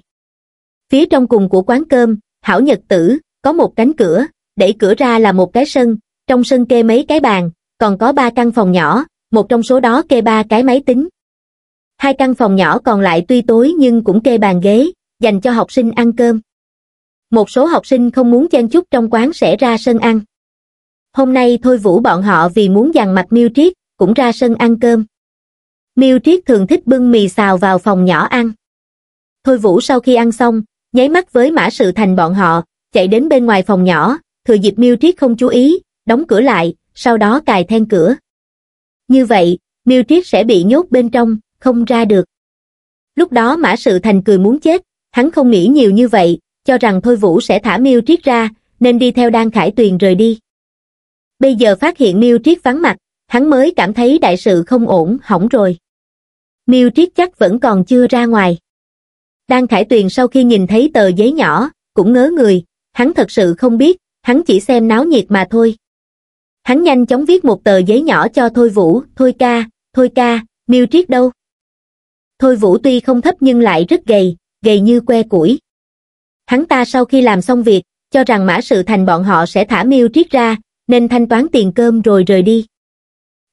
Phía trong cùng của quán cơm, Hảo Nhật Tử, có một cánh cửa, đẩy cửa ra là một cái sân, trong sân kê mấy cái bàn, còn có ba căn phòng nhỏ, một trong số đó kê ba cái máy tính. Hai căn phòng nhỏ còn lại tuy tối nhưng cũng kê bàn ghế, dành cho học sinh ăn cơm. Một số học sinh không muốn chen chúc trong quán sẽ ra sân ăn. Hôm nay Thôi Vũ bọn họ vì muốn dằn mặt Miêu Triết, cũng ra sân ăn cơm. Miêu Triết thường thích bưng mì xào vào phòng nhỏ ăn. Thôi Vũ sau khi ăn xong, nháy mắt với Mã Sự Thành bọn họ, chạy đến bên ngoài phòng nhỏ, thừa dịp miêu triết không chú ý, đóng cửa lại, sau đó cài then cửa. Như vậy, miêu triết sẽ bị nhốt bên trong, không ra được. Lúc đó mã sự thành cười muốn chết, hắn không nghĩ nhiều như vậy, cho rằng Thôi Vũ sẽ thả miêu triết ra, nên đi theo Đan Khải Tuyền rời đi. Bây giờ phát hiện miêu triết vắng mặt, hắn mới cảm thấy đại sự không ổn, hỏng rồi. Miêu triết chắc vẫn còn chưa ra ngoài. Đan Khải Tuyền sau khi nhìn thấy tờ giấy nhỏ, cũng ngớ người, hắn thật sự không biết, hắn chỉ xem náo nhiệt mà thôi. Hắn nhanh chóng viết một tờ giấy nhỏ cho Thôi Vũ, Thôi ca, Thôi ca, miêu triết đâu. Thôi Vũ tuy không thấp nhưng lại rất gầy, gầy như que củi. Hắn ta sau khi làm xong việc, cho rằng mã sự thành bọn họ sẽ thả miêu triết ra, nên thanh toán tiền cơm rồi rời đi.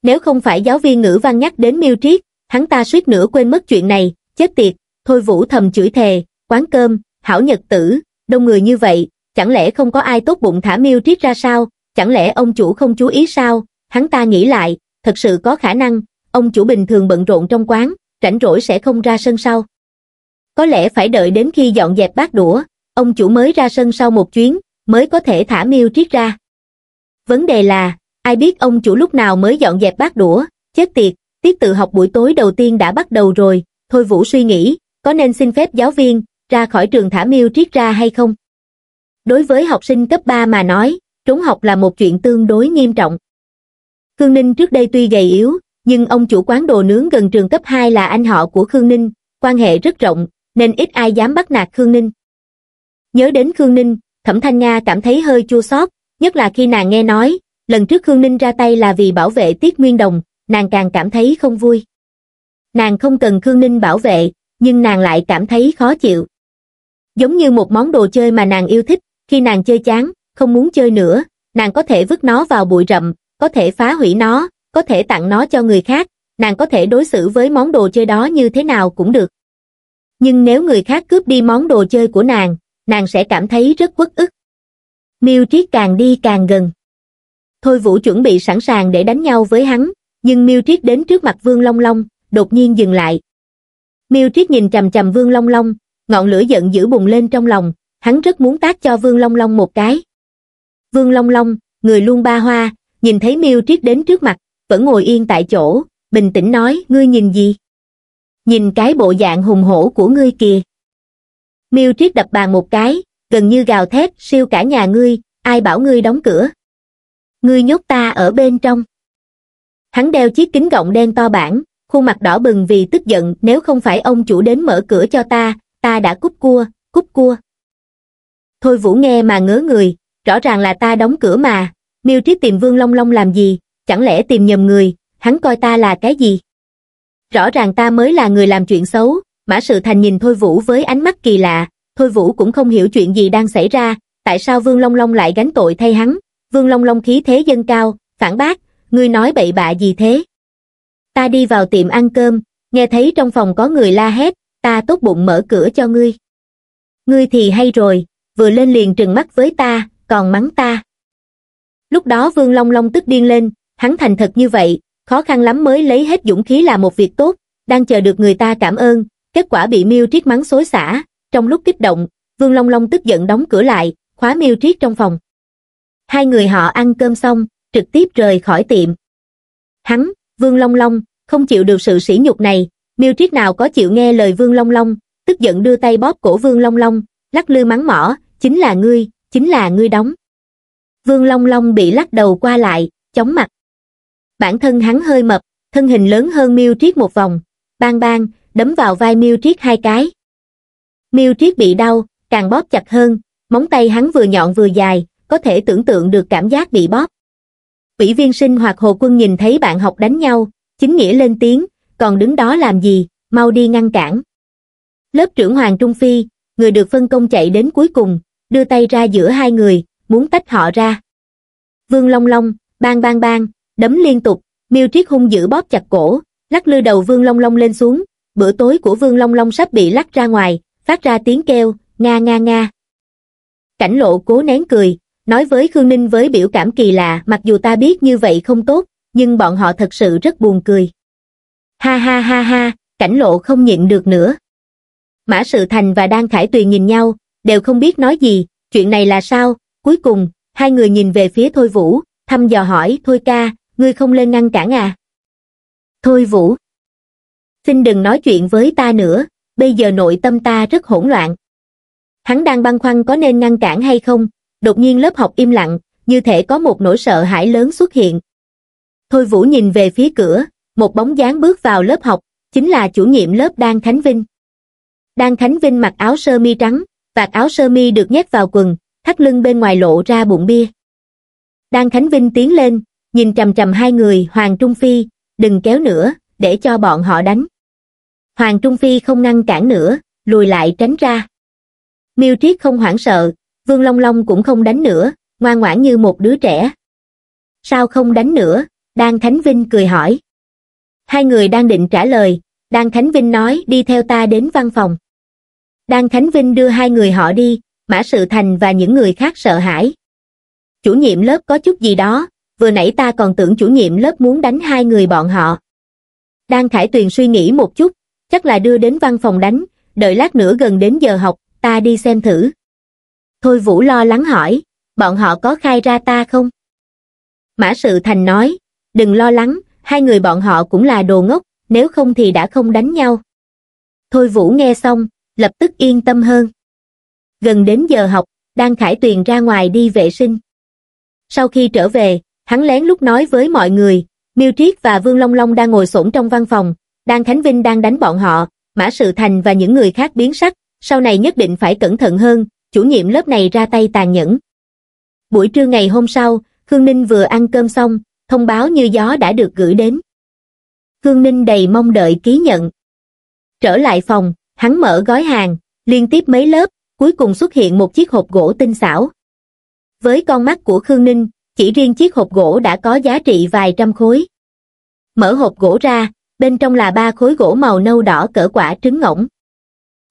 Nếu không phải giáo viên ngữ văn nhắc đến miêu triết, hắn ta suýt nữa quên mất chuyện này, chết tiệt, thôi vũ thầm chửi thề, quán cơm, hảo nhật tử, đông người như vậy, chẳng lẽ không có ai tốt bụng thả miêu triết ra sao, chẳng lẽ ông chủ không chú ý sao, hắn ta nghĩ lại, thật sự có khả năng, ông chủ bình thường bận rộn trong quán, rảnh rỗi sẽ không ra sân sau. Có lẽ phải đợi đến khi dọn dẹp bát đũa, ông chủ mới ra sân sau một chuyến, mới có thể thả miêu triết ra. Vấn đề là, ai biết ông chủ lúc nào mới dọn dẹp bát đũa, chết tiệt, tiết tự học buổi tối đầu tiên đã bắt đầu rồi, thôi Vũ suy nghĩ, có nên xin phép giáo viên, ra khỏi trường thả miêu triết ra hay không? đối với học sinh cấp 3 mà nói, trốn học là một chuyện tương đối nghiêm trọng. Khương Ninh trước đây tuy gầy yếu, nhưng ông chủ quán đồ nướng gần trường cấp 2 là anh họ của Khương Ninh, quan hệ rất rộng, nên ít ai dám bắt nạt Khương Ninh. Nhớ đến Khương Ninh, Thẩm Thanh Nga cảm thấy hơi chua xót, nhất là khi nàng nghe nói, lần trước Khương Ninh ra tay là vì bảo vệ Tiết Nguyên Đồng, nàng càng cảm thấy không vui. Nàng không cần Khương Ninh bảo vệ, nhưng nàng lại cảm thấy khó chịu. Giống như một món đồ chơi mà nàng yêu thích, khi nàng chơi chán không muốn chơi nữa nàng có thể vứt nó vào bụi rậm có thể phá hủy nó có thể tặng nó cho người khác nàng có thể đối xử với món đồ chơi đó như thế nào cũng được nhưng nếu người khác cướp đi món đồ chơi của nàng nàng sẽ cảm thấy rất uất ức miêu triết càng đi càng gần thôi vũ chuẩn bị sẵn sàng để đánh nhau với hắn nhưng miêu triết đến trước mặt vương long long đột nhiên dừng lại miêu triết nhìn chằm chằm vương long long ngọn lửa giận dữ bùng lên trong lòng hắn rất muốn tác cho vương long long một cái vương long long người luôn ba hoa nhìn thấy miêu triết đến trước mặt vẫn ngồi yên tại chỗ bình tĩnh nói ngươi nhìn gì nhìn cái bộ dạng hùng hổ của ngươi kìa miêu triết đập bàn một cái gần như gào thét siêu cả nhà ngươi ai bảo ngươi đóng cửa ngươi nhốt ta ở bên trong hắn đeo chiếc kính gọng đen to bản khuôn mặt đỏ bừng vì tức giận nếu không phải ông chủ đến mở cửa cho ta ta đã cúp cua cúp cua Thôi Vũ nghe mà ngớ người, rõ ràng là ta đóng cửa mà, miêu triết tìm Vương Long Long làm gì, chẳng lẽ tìm nhầm người, hắn coi ta là cái gì? Rõ ràng ta mới là người làm chuyện xấu, Mã Sự Thành nhìn Thôi Vũ với ánh mắt kỳ lạ, Thôi Vũ cũng không hiểu chuyện gì đang xảy ra, tại sao Vương Long Long lại gánh tội thay hắn, Vương Long Long khí thế dâng cao, phản bác, ngươi nói bậy bạ gì thế? Ta đi vào tiệm ăn cơm, nghe thấy trong phòng có người la hét, ta tốt bụng mở cửa cho ngươi. Ngươi thì hay rồi, vừa lên liền trừng mắt với ta còn mắng ta lúc đó vương long long tức điên lên hắn thành thật như vậy khó khăn lắm mới lấy hết dũng khí là một việc tốt đang chờ được người ta cảm ơn kết quả bị miêu triết mắng xối xả trong lúc kích động vương long long tức giận đóng cửa lại khóa miêu triết trong phòng hai người họ ăn cơm xong trực tiếp rời khỏi tiệm hắn vương long long không chịu được sự sỉ nhục này miêu triết nào có chịu nghe lời vương long long tức giận đưa tay bóp cổ vương long long lắc lư mắng mỏ chính là ngươi chính là ngươi đóng vương long long bị lắc đầu qua lại chóng mặt bản thân hắn hơi mập thân hình lớn hơn miêu triết một vòng bang bang đấm vào vai miêu triết hai cái miêu triết bị đau càng bóp chặt hơn móng tay hắn vừa nhọn vừa dài có thể tưởng tượng được cảm giác bị bóp ủy viên sinh hoặc hồ quân nhìn thấy bạn học đánh nhau chính nghĩa lên tiếng còn đứng đó làm gì mau đi ngăn cản lớp trưởng hoàng trung phi người được phân công chạy đến cuối cùng đưa tay ra giữa hai người muốn tách họ ra vương long long bang bang bang đấm liên tục miêu triết hung giữ bóp chặt cổ lắc lư đầu vương long long lên xuống bữa tối của vương long long sắp bị lắc ra ngoài phát ra tiếng kêu nga nga nga cảnh lộ cố nén cười nói với khương ninh với biểu cảm kỳ lạ mặc dù ta biết như vậy không tốt nhưng bọn họ thật sự rất buồn cười ha ha ha ha cảnh lộ không nhịn được nữa mã sự thành và đan khải tuyền nhìn nhau đều không biết nói gì, chuyện này là sao, cuối cùng, hai người nhìn về phía Thôi Vũ, thăm dò hỏi Thôi ca, ngươi không lên ngăn cản à? Thôi Vũ, xin đừng nói chuyện với ta nữa, bây giờ nội tâm ta rất hỗn loạn. Hắn đang băn khoăn có nên ngăn cản hay không, đột nhiên lớp học im lặng, như thể có một nỗi sợ hãi lớn xuất hiện. Thôi Vũ nhìn về phía cửa, một bóng dáng bước vào lớp học, chính là chủ nhiệm lớp Đan Khánh Vinh. Đan Khánh Vinh mặc áo sơ mi trắng, vạt áo sơ mi được nhét vào quần, thắt lưng bên ngoài lộ ra bụng bia. Đan Khánh Vinh tiến lên, nhìn trầm trầm hai người Hoàng Trung Phi, đừng kéo nữa, để cho bọn họ đánh. Hoàng Trung Phi không ngăn cản nữa, lùi lại tránh ra. Miêu Triết không hoảng sợ, Vương Long Long cũng không đánh nữa, ngoan ngoãn như một đứa trẻ. Sao không đánh nữa? Đan Khánh Vinh cười hỏi. Hai người đang định trả lời, Đan Khánh Vinh nói đi theo ta đến văn phòng. Đang Khánh Vinh đưa hai người họ đi, Mã Sự Thành và những người khác sợ hãi. Chủ nhiệm lớp có chút gì đó, vừa nãy ta còn tưởng chủ nhiệm lớp muốn đánh hai người bọn họ. Đang Khải Tuyền suy nghĩ một chút, chắc là đưa đến văn phòng đánh, đợi lát nữa gần đến giờ học, ta đi xem thử. Thôi Vũ lo lắng hỏi, bọn họ có khai ra ta không? Mã Sự Thành nói, đừng lo lắng, hai người bọn họ cũng là đồ ngốc, nếu không thì đã không đánh nhau. Thôi Vũ nghe xong, lập tức yên tâm hơn gần đến giờ học đang khải tuyền ra ngoài đi vệ sinh sau khi trở về hắn lén lút nói với mọi người miêu triết và vương long long đang ngồi xổm trong văn phòng đang khánh vinh đang đánh bọn họ mã sự thành và những người khác biến sắc sau này nhất định phải cẩn thận hơn chủ nhiệm lớp này ra tay tàn nhẫn buổi trưa ngày hôm sau khương ninh vừa ăn cơm xong thông báo như gió đã được gửi đến khương ninh đầy mong đợi ký nhận trở lại phòng hắn mở gói hàng, liên tiếp mấy lớp, cuối cùng xuất hiện một chiếc hộp gỗ tinh xảo. Với con mắt của Khương Ninh, chỉ riêng chiếc hộp gỗ đã có giá trị vài trăm khối. Mở hộp gỗ ra, bên trong là ba khối gỗ màu nâu đỏ cỡ quả trứng ngỗng.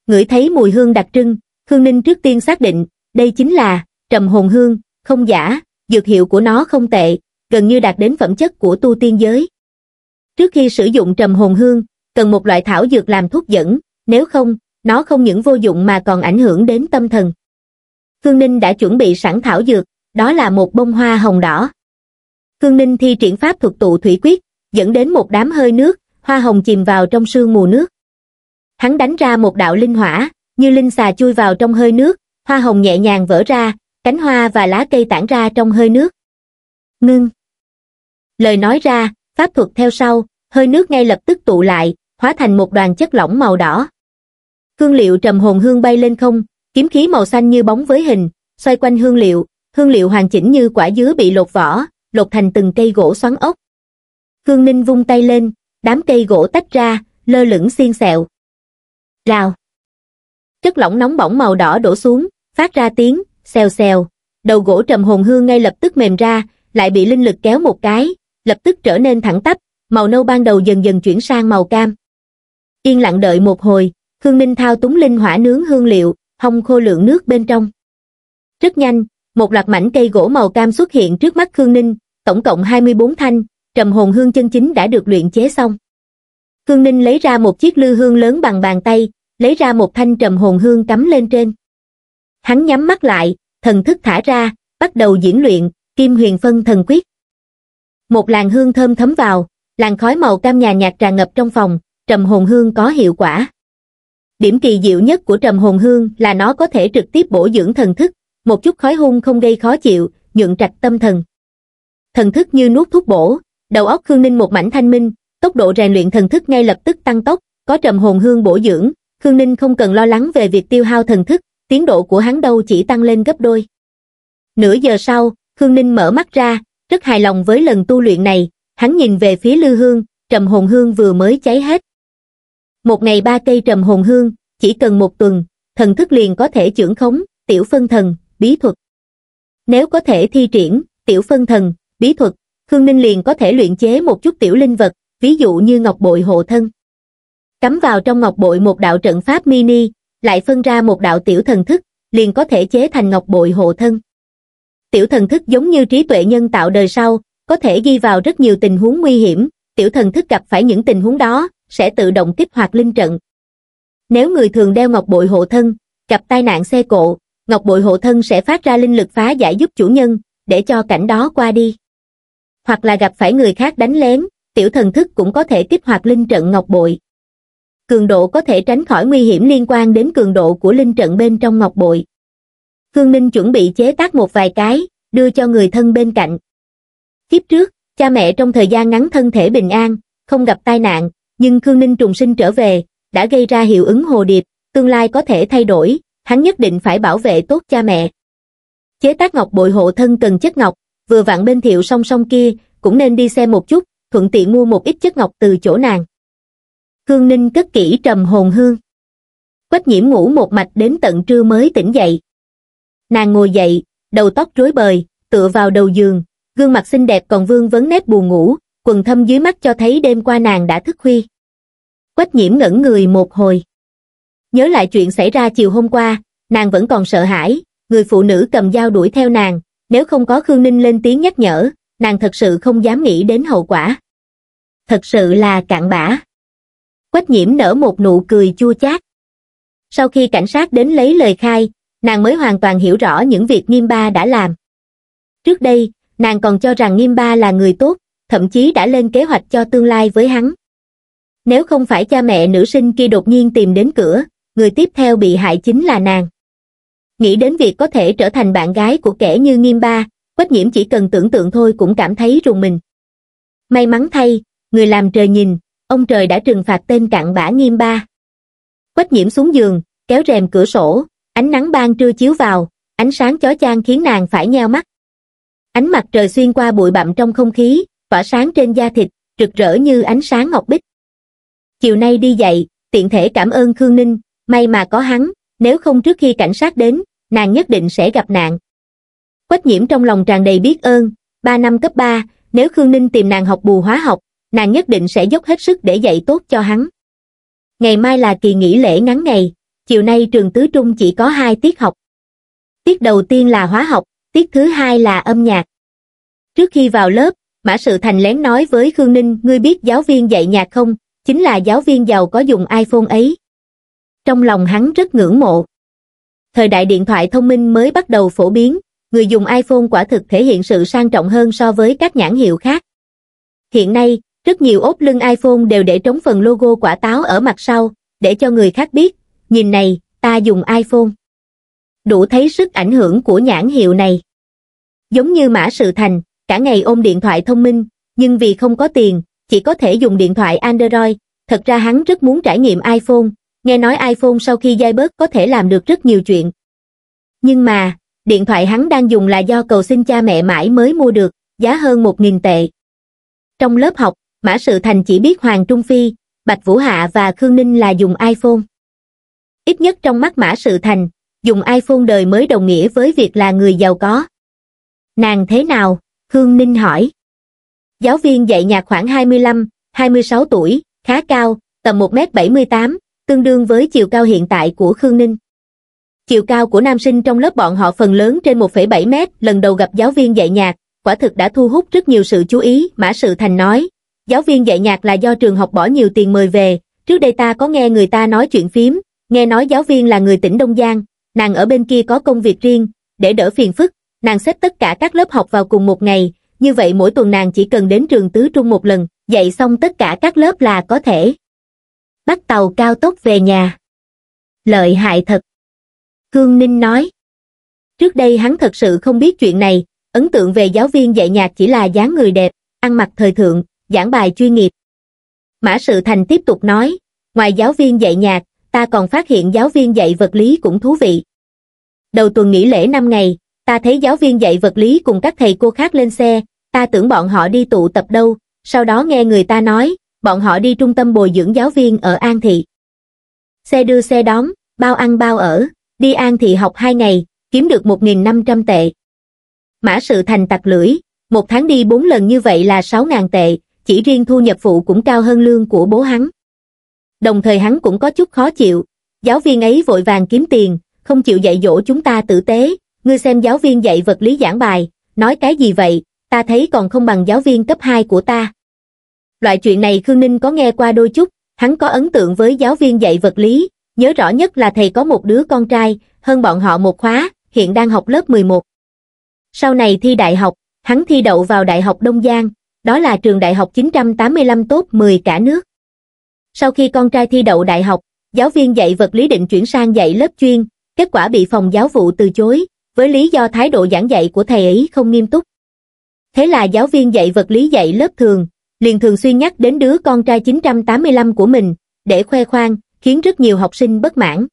Ngửi thấy mùi hương đặc trưng, Khương Ninh trước tiên xác định, đây chính là trầm hồn hương, không giả, dược hiệu của nó không tệ, gần như đạt đến phẩm chất của tu tiên giới. Trước khi sử dụng trầm hồn hương, cần một loại thảo dược làm thuốc dẫn, nếu không, nó không những vô dụng mà còn ảnh hưởng đến tâm thần. Khương Ninh đã chuẩn bị sẵn thảo dược, đó là một bông hoa hồng đỏ. Khương Ninh thi triển pháp thuật tụ thủy quyết, dẫn đến một đám hơi nước, hoa hồng chìm vào trong sương mù nước. Hắn đánh ra một đạo linh hỏa, như linh xà chui vào trong hơi nước, hoa hồng nhẹ nhàng vỡ ra, cánh hoa và lá cây tản ra trong hơi nước. Ngưng. Lời nói ra, pháp thuật theo sau, hơi nước ngay lập tức tụ lại, hóa thành một đoàn chất lỏng màu đỏ. Hương liệu trầm hồn hương bay lên không, kiếm khí màu xanh như bóng với hình, xoay quanh hương liệu, hương liệu hoàn chỉnh như quả dứa bị lột vỏ, lột thành từng cây gỗ xoắn ốc. Hương Ninh vung tay lên, đám cây gỗ tách ra, lơ lửng xiên xẹo. Rào. Chất lỏng nóng bỏng màu đỏ đổ xuống, phát ra tiếng, xèo xèo. Đầu gỗ trầm hồn hương ngay lập tức mềm ra, lại bị linh lực kéo một cái, lập tức trở nên thẳng tắp, màu nâu ban đầu dần dần chuyển sang màu cam. Yên lặng đợi một hồi, khương ninh thao túng linh hỏa nướng hương liệu hong khô lượng nước bên trong rất nhanh một loạt mảnh cây gỗ màu cam xuất hiện trước mắt khương ninh tổng cộng 24 thanh trầm hồn hương chân chính đã được luyện chế xong khương ninh lấy ra một chiếc lư hương lớn bằng bàn tay lấy ra một thanh trầm hồn hương cắm lên trên hắn nhắm mắt lại thần thức thả ra bắt đầu diễn luyện kim huyền phân thần quyết một làn hương thơm thấm vào làn khói màu cam nhà nhạt tràn ngập trong phòng trầm hồn hương có hiệu quả Điểm kỳ diệu nhất của trầm hồn hương là nó có thể trực tiếp bổ dưỡng thần thức, một chút khói hung không gây khó chịu, nhuận trạch tâm thần. Thần thức như nuốt thuốc bổ, đầu óc Khương Ninh một mảnh thanh minh, tốc độ rèn luyện thần thức ngay lập tức tăng tốc, có trầm hồn hương bổ dưỡng, Khương Ninh không cần lo lắng về việc tiêu hao thần thức, tiến độ của hắn đâu chỉ tăng lên gấp đôi. Nửa giờ sau, Khương Ninh mở mắt ra, rất hài lòng với lần tu luyện này, hắn nhìn về phía Lư Hương, trầm hồn hương vừa mới cháy hết, một ngày ba cây trầm hồn hương, chỉ cần một tuần, thần thức liền có thể trưởng khống, tiểu phân thần, bí thuật. Nếu có thể thi triển, tiểu phân thần, bí thuật, Khương Ninh liền có thể luyện chế một chút tiểu linh vật, ví dụ như ngọc bội hộ thân. Cắm vào trong ngọc bội một đạo trận pháp mini, lại phân ra một đạo tiểu thần thức, liền có thể chế thành ngọc bội hộ thân. Tiểu thần thức giống như trí tuệ nhân tạo đời sau, có thể ghi vào rất nhiều tình huống nguy hiểm, tiểu thần thức gặp phải những tình huống đó, sẽ tự động kích hoạt linh trận. Nếu người thường đeo ngọc bội hộ thân, gặp tai nạn xe cộ, ngọc bội hộ thân sẽ phát ra linh lực phá giải giúp chủ nhân, để cho cảnh đó qua đi. Hoặc là gặp phải người khác đánh lén, tiểu thần thức cũng có thể kích hoạt linh trận ngọc bội. Cường độ có thể tránh khỏi nguy hiểm liên quan đến cường độ của linh trận bên trong ngọc bội. Khương Ninh chuẩn bị chế tác một vài cái, đưa cho người thân bên cạnh. Kiếp trước, cha mẹ trong thời gian ngắn thân thể bình an, không gặp tai nạn, nhưng Khương Ninh trùng sinh trở về, đã gây ra hiệu ứng hồ điệp, tương lai có thể thay đổi, hắn nhất định phải bảo vệ tốt cha mẹ. Chế tác ngọc bội hộ thân cần chất ngọc, vừa vặn bên thiệu song song kia, cũng nên đi xem một chút, thuận tiện mua một ít chất ngọc từ chỗ nàng. Khương Ninh cất kỹ trầm hồn hương. Quách nhiễm ngủ một mạch đến tận trưa mới tỉnh dậy. Nàng ngồi dậy, đầu tóc rối bời, tựa vào đầu giường, gương mặt xinh đẹp còn vương vấn nét buồn ngủ, quần thâm dưới mắt cho thấy đêm qua nàng đã thức khuya. Quách nhiễm ngẩn người một hồi. Nhớ lại chuyện xảy ra chiều hôm qua, nàng vẫn còn sợ hãi, người phụ nữ cầm dao đuổi theo nàng, nếu không có Khương Ninh lên tiếng nhắc nhở, nàng thật sự không dám nghĩ đến hậu quả. Thật sự là cạn bã. Quách nhiễm nở một nụ cười chua chát. Sau khi cảnh sát đến lấy lời khai, nàng mới hoàn toàn hiểu rõ những việc Nghiêm Ba đã làm. Trước đây, nàng còn cho rằng Nghiêm Ba là người tốt, thậm chí đã lên kế hoạch cho tương lai với hắn nếu không phải cha mẹ nữ sinh kia đột nhiên tìm đến cửa người tiếp theo bị hại chính là nàng nghĩ đến việc có thể trở thành bạn gái của kẻ như nghiêm ba quách nhiễm chỉ cần tưởng tượng thôi cũng cảm thấy rùng mình may mắn thay người làm trời nhìn ông trời đã trừng phạt tên cặn bã nghiêm ba quách nhiễm xuống giường kéo rèm cửa sổ ánh nắng ban trưa chiếu vào ánh sáng chói chang khiến nàng phải nheo mắt ánh mặt trời xuyên qua bụi bặm trong không khí tỏa sáng trên da thịt, rực rỡ như ánh sáng ngọc bích. Chiều nay đi dạy tiện thể cảm ơn Khương Ninh, may mà có hắn, nếu không trước khi cảnh sát đến, nàng nhất định sẽ gặp nạn. Quách nhiễm trong lòng tràn đầy biết ơn, ba năm cấp ba, nếu Khương Ninh tìm nàng học bù hóa học, nàng nhất định sẽ dốc hết sức để dạy tốt cho hắn. Ngày mai là kỳ nghỉ lễ ngắn ngày, chiều nay trường tứ trung chỉ có hai tiết học. Tiết đầu tiên là hóa học, tiết thứ hai là âm nhạc. Trước khi vào lớp, Mã Sự Thành lén nói với Khương Ninh, ngươi biết giáo viên dạy nhạc không, chính là giáo viên giàu có dùng iPhone ấy. Trong lòng hắn rất ngưỡng mộ. Thời đại điện thoại thông minh mới bắt đầu phổ biến, người dùng iPhone quả thực thể hiện sự sang trọng hơn so với các nhãn hiệu khác. Hiện nay, rất nhiều ốp lưng iPhone đều để trống phần logo quả táo ở mặt sau, để cho người khác biết, nhìn này, ta dùng iPhone. Đủ thấy sức ảnh hưởng của nhãn hiệu này. Giống như Mã Sự Thành, cả ngày ôm điện thoại thông minh, nhưng vì không có tiền, chỉ có thể dùng điện thoại Android. Thật ra hắn rất muốn trải nghiệm iPhone, nghe nói iPhone sau khi dai bớt có thể làm được rất nhiều chuyện. Nhưng mà, điện thoại hắn đang dùng là do cầu xin cha mẹ mãi mới mua được, giá hơn 1.000 tệ. Trong lớp học, Mã Sự Thành chỉ biết Hoàng Trung Phi, Bạch Vũ Hạ và Khương Ninh là dùng iPhone. Ít nhất trong mắt Mã Sự Thành, dùng iPhone đời mới đồng nghĩa với việc là người giàu có. Nàng thế nào, Khương Ninh hỏi. Giáo viên dạy nhạc khoảng 25, 26 tuổi, khá cao, tầm 1m78, tương đương với chiều cao hiện tại của Khương Ninh. Chiều cao của nam sinh trong lớp bọn họ phần lớn trên 1,7 mét, lần đầu gặp giáo viên dạy nhạc, quả thực đã thu hút rất nhiều sự chú ý, Mã Sự Thành nói. Giáo viên dạy nhạc là do trường học bỏ nhiều tiền mời về, trước đây ta có nghe người ta nói chuyện phím, nghe nói giáo viên là người tỉnh Đông Giang, nàng ở bên kia có công việc riêng, để đỡ phiền phức, nàng xếp tất cả các lớp học vào cùng một ngày, như vậy mỗi tuần nàng chỉ cần đến trường tứ trung một lần, dạy xong tất cả các lớp là có thể. Bắt tàu cao tốc về nhà. Lợi hại thật. Hương Ninh nói. Trước đây hắn thật sự không biết chuyện này, ấn tượng về giáo viên dạy nhạc chỉ là dáng người đẹp, ăn mặc thời thượng, giảng bài chuyên nghiệp. Mã Sự Thành tiếp tục nói, ngoài giáo viên dạy nhạc, ta còn phát hiện giáo viên dạy vật lý cũng thú vị. Đầu tuần nghỉ lễ 5 ngày, ta thấy giáo viên dạy vật lý cùng các thầy cô khác lên xe, ta tưởng bọn họ đi tụ tập đâu, sau đó nghe người ta nói, bọn họ đi trung tâm bồi dưỡng giáo viên ở An Thị. Xe đưa xe đón, bao ăn bao ở, đi An Thị học 2 ngày, kiếm được 1.500 tệ. Mã sự thành tặc lưỡi, một tháng đi 4 lần như vậy là 6.000 tệ, chỉ riêng thu nhập phụ cũng cao hơn lương của bố hắn. Đồng thời hắn cũng có chút khó chịu, giáo viên ấy vội vàng kiếm tiền, không chịu dạy dỗ chúng ta tử tế, ngươi xem giáo viên dạy vật lý giảng bài, nói cái gì vậy, ta thấy còn không bằng giáo viên cấp 2 của ta. Loại chuyện này Khương Ninh có nghe qua đôi chút, hắn có ấn tượng với giáo viên dạy vật lý, nhớ rõ nhất là thầy có một đứa con trai, hơn bọn họ một khóa, hiện đang học lớp 11. Sau này thi đại học, hắn thi đậu vào Đại học Đông Giang, đó là trường đại học 985 top 10 cả nước. Sau khi con trai thi đậu đại học, giáo viên dạy vật lý định chuyển sang dạy lớp chuyên, kết quả bị phòng giáo vụ từ chối, với lý do thái độ giảng dạy của thầy ấy không nghiêm túc. Thế là giáo viên dạy vật lý dạy lớp thường, liền thường xuyên nhắc đến đứa con trai 985 của mình, để khoe khoang, khiến rất nhiều học sinh bất mãn.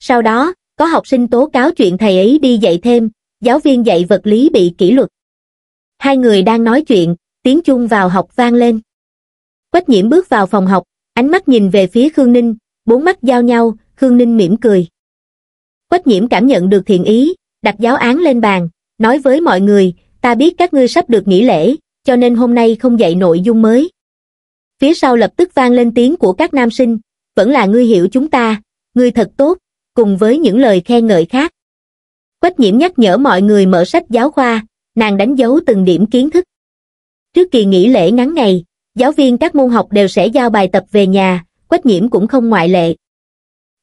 Sau đó, có học sinh tố cáo chuyện thầy ấy đi dạy thêm, giáo viên dạy vật lý bị kỷ luật. Hai người đang nói chuyện, tiếng chung vào học vang lên. Quách nhiễm bước vào phòng học, ánh mắt nhìn về phía Khương Ninh, bốn mắt giao nhau, Khương Ninh mỉm cười. Quách nhiễm cảm nhận được thiện ý, đặt giáo án lên bàn, nói với mọi người, ta biết các ngươi sắp được nghỉ lễ, cho nên hôm nay không dạy nội dung mới. Phía sau lập tức vang lên tiếng của các nam sinh, vẫn là ngươi hiểu chúng ta, ngươi thật tốt, cùng với những lời khen ngợi khác. Quách nhiễm nhắc nhở mọi người mở sách giáo khoa, nàng đánh dấu từng điểm kiến thức. Trước kỳ nghỉ lễ ngắn ngày, giáo viên các môn học đều sẽ giao bài tập về nhà, Quách nhiễm cũng không ngoại lệ.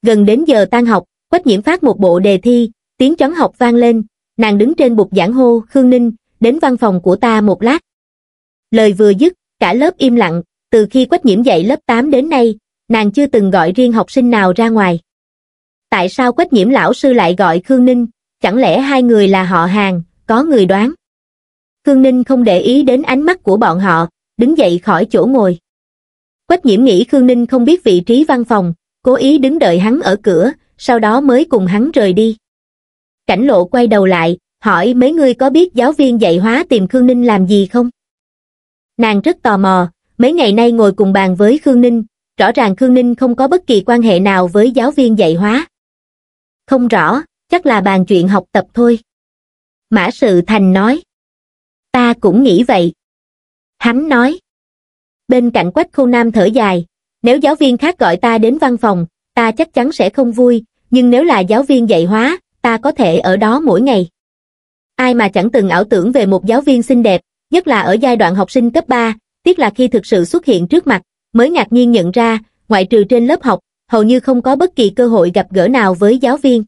Gần đến giờ tan học, Quách nhiễm phát một bộ đề thi, tiếng trấn học vang lên, nàng đứng trên bục giảng hô Khương Ninh, đến văn phòng của ta một lát. Lời vừa dứt, cả lớp im lặng, từ khi Quách Nhiễm dạy lớp 8 đến nay, nàng chưa từng gọi riêng học sinh nào ra ngoài. Tại sao Quách Nhiễm lão sư lại gọi Khương Ninh, chẳng lẽ hai người là họ hàng, có người đoán. Khương Ninh không để ý đến ánh mắt của bọn họ, đứng dậy khỏi chỗ ngồi. Quách Nhiễm nghĩ Khương Ninh không biết vị trí văn phòng, cố ý đứng đợi hắn ở cửa, sau đó mới cùng hắn rời đi cảnh lộ quay đầu lại hỏi mấy người có biết giáo viên dạy hóa tìm khương ninh làm gì không nàng rất tò mò mấy ngày nay ngồi cùng bàn với khương ninh rõ ràng khương ninh không có bất kỳ quan hệ nào với giáo viên dạy hóa không rõ chắc là bàn chuyện học tập thôi mã sự thành nói ta cũng nghĩ vậy hắn nói bên cạnh quách Khâu nam thở dài nếu giáo viên khác gọi ta đến văn phòng ta chắc chắn sẽ không vui nhưng nếu là giáo viên dạy hóa ta có thể ở đó mỗi ngày. Ai mà chẳng từng ảo tưởng về một giáo viên xinh đẹp, nhất là ở giai đoạn học sinh cấp 3, tiếc là khi thực sự xuất hiện trước mặt, mới ngạc nhiên nhận ra, ngoại trừ trên lớp học, hầu như không có bất kỳ cơ hội gặp gỡ nào với giáo viên.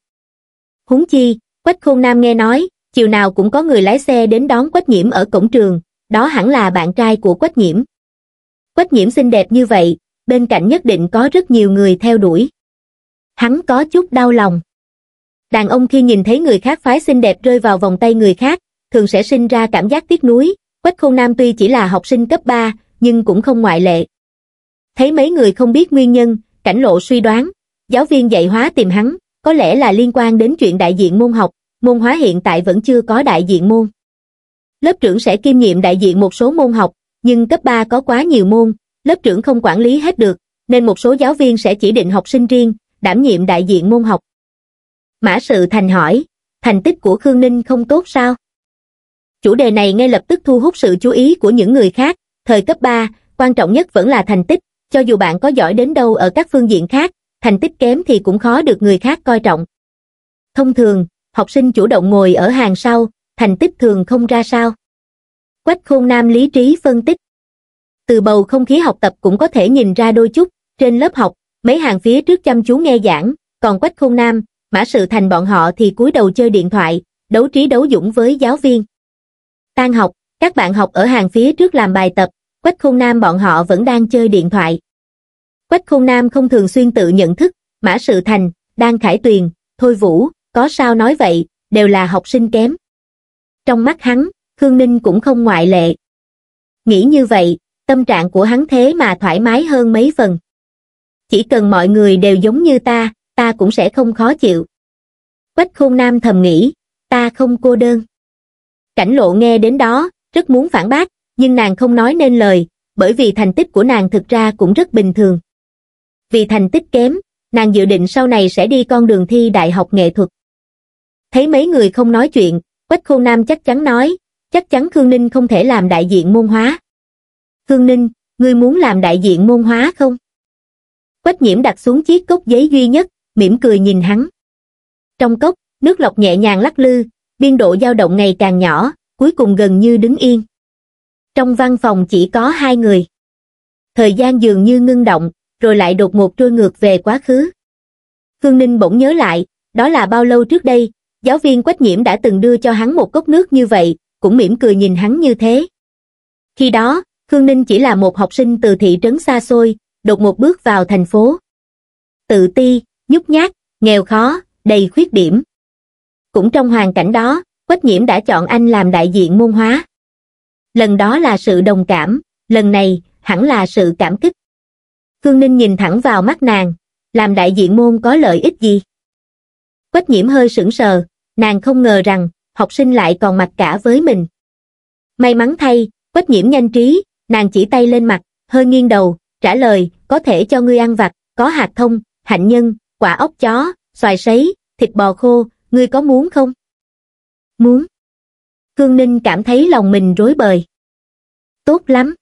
Huống chi, Quách Khôn Nam nghe nói, chiều nào cũng có người lái xe đến đón Quách Nhiễm ở cổng trường, đó hẳn là bạn trai của Quách Nhiễm. Quách Nhiễm xinh đẹp như vậy, bên cạnh nhất định có rất nhiều người theo đuổi. Hắn có chút đau lòng. Đàn ông khi nhìn thấy người khác phái xinh đẹp rơi vào vòng tay người khác, thường sẽ sinh ra cảm giác tiếc nuối. Quách Khôn Nam tuy chỉ là học sinh cấp 3, nhưng cũng không ngoại lệ. Thấy mấy người không biết nguyên nhân, cảnh lộ suy đoán, giáo viên dạy hóa tìm hắn, có lẽ là liên quan đến chuyện đại diện môn học, môn hóa hiện tại vẫn chưa có đại diện môn. Lớp trưởng sẽ kiêm nhiệm đại diện một số môn học, nhưng cấp 3 có quá nhiều môn, lớp trưởng không quản lý hết được, nên một số giáo viên sẽ chỉ định học sinh riêng, đảm nhiệm đại diện môn học. Mã Sự Thành hỏi, thành tích của Khương Ninh không tốt sao? Chủ đề này ngay lập tức thu hút sự chú ý của những người khác, thời cấp 3, quan trọng nhất vẫn là thành tích, cho dù bạn có giỏi đến đâu ở các phương diện khác, thành tích kém thì cũng khó được người khác coi trọng. Thông thường, học sinh chủ động ngồi ở hàng sau, thành tích thường không ra sao. Quách Khôn Nam lý trí phân tích. Từ bầu không khí học tập cũng có thể nhìn ra đôi chút, trên lớp học, mấy hàng phía trước chăm chú nghe giảng, còn Quách Khôn Nam, Mã Sự Thành bọn họ thì cúi đầu chơi điện thoại, đấu trí đấu dũng với giáo viên. Tan học, các bạn học ở hàng phía trước làm bài tập, Quách Khôn Nam bọn họ vẫn đang chơi điện thoại. Quách Khôn Nam không thường xuyên tự nhận thức, Mã Sự Thành, Đan Khải Tuyền, Thôi Vũ, có sao nói vậy, đều là học sinh kém. Trong mắt hắn, Khương Ninh cũng không ngoại lệ. Nghĩ như vậy, tâm trạng của hắn thế mà thoải mái hơn mấy phần. Chỉ cần mọi người đều giống như ta, ta cũng sẽ không khó chịu. Quách khôn nam thầm nghĩ, ta không cô đơn. Cảnh lộ nghe đến đó, rất muốn phản bác, nhưng nàng không nói nên lời, bởi vì thành tích của nàng thực ra cũng rất bình thường. Vì thành tích kém, nàng dự định sau này sẽ đi con đường thi đại học nghệ thuật. Thấy mấy người không nói chuyện, Quách Khôn Nam chắc chắn nói, chắc chắn Khương Ninh không thể làm đại diện môn hóa. Khương Ninh, ngươi muốn làm đại diện môn hóa không? Quách nhiễm đặt xuống chiếc cốc giấy duy nhất, mỉm cười nhìn hắn. Trong cốc, nước lọc nhẹ nhàng lắc lư, biên độ dao động ngày càng nhỏ, cuối cùng gần như đứng yên. Trong văn phòng chỉ có hai người. Thời gian dường như ngưng động, rồi lại đột ngột trôi ngược về quá khứ. Khương Ninh bỗng nhớ lại, đó là bao lâu trước đây, giáo viên Quách Nhiễm đã từng đưa cho hắn một cốc nước như vậy, cũng mỉm cười nhìn hắn như thế. Khi đó, Khương Ninh chỉ là một học sinh từ thị trấn xa xôi, đột ngột bước vào thành phố. Tự ti, nhút nhát nghèo khó đầy khuyết điểm cũng trong hoàn cảnh đó quách nhiễm đã chọn anh làm đại diện môn hóa lần đó là sự đồng cảm lần này hẳn là sự cảm kích khương ninh nhìn thẳng vào mắt nàng làm đại diện môn có lợi ích gì quách nhiễm hơi sững sờ nàng không ngờ rằng học sinh lại còn mặt cả với mình may mắn thay quách nhiễm nhanh trí nàng chỉ tay lên mặt hơi nghiêng đầu trả lời có thể cho ngươi ăn vặt có hạt thông hạnh nhân quả ốc chó, xoài sấy, thịt bò khô, ngươi có muốn không? Muốn. Khương Ninh cảm thấy lòng mình rối bời. Tốt lắm.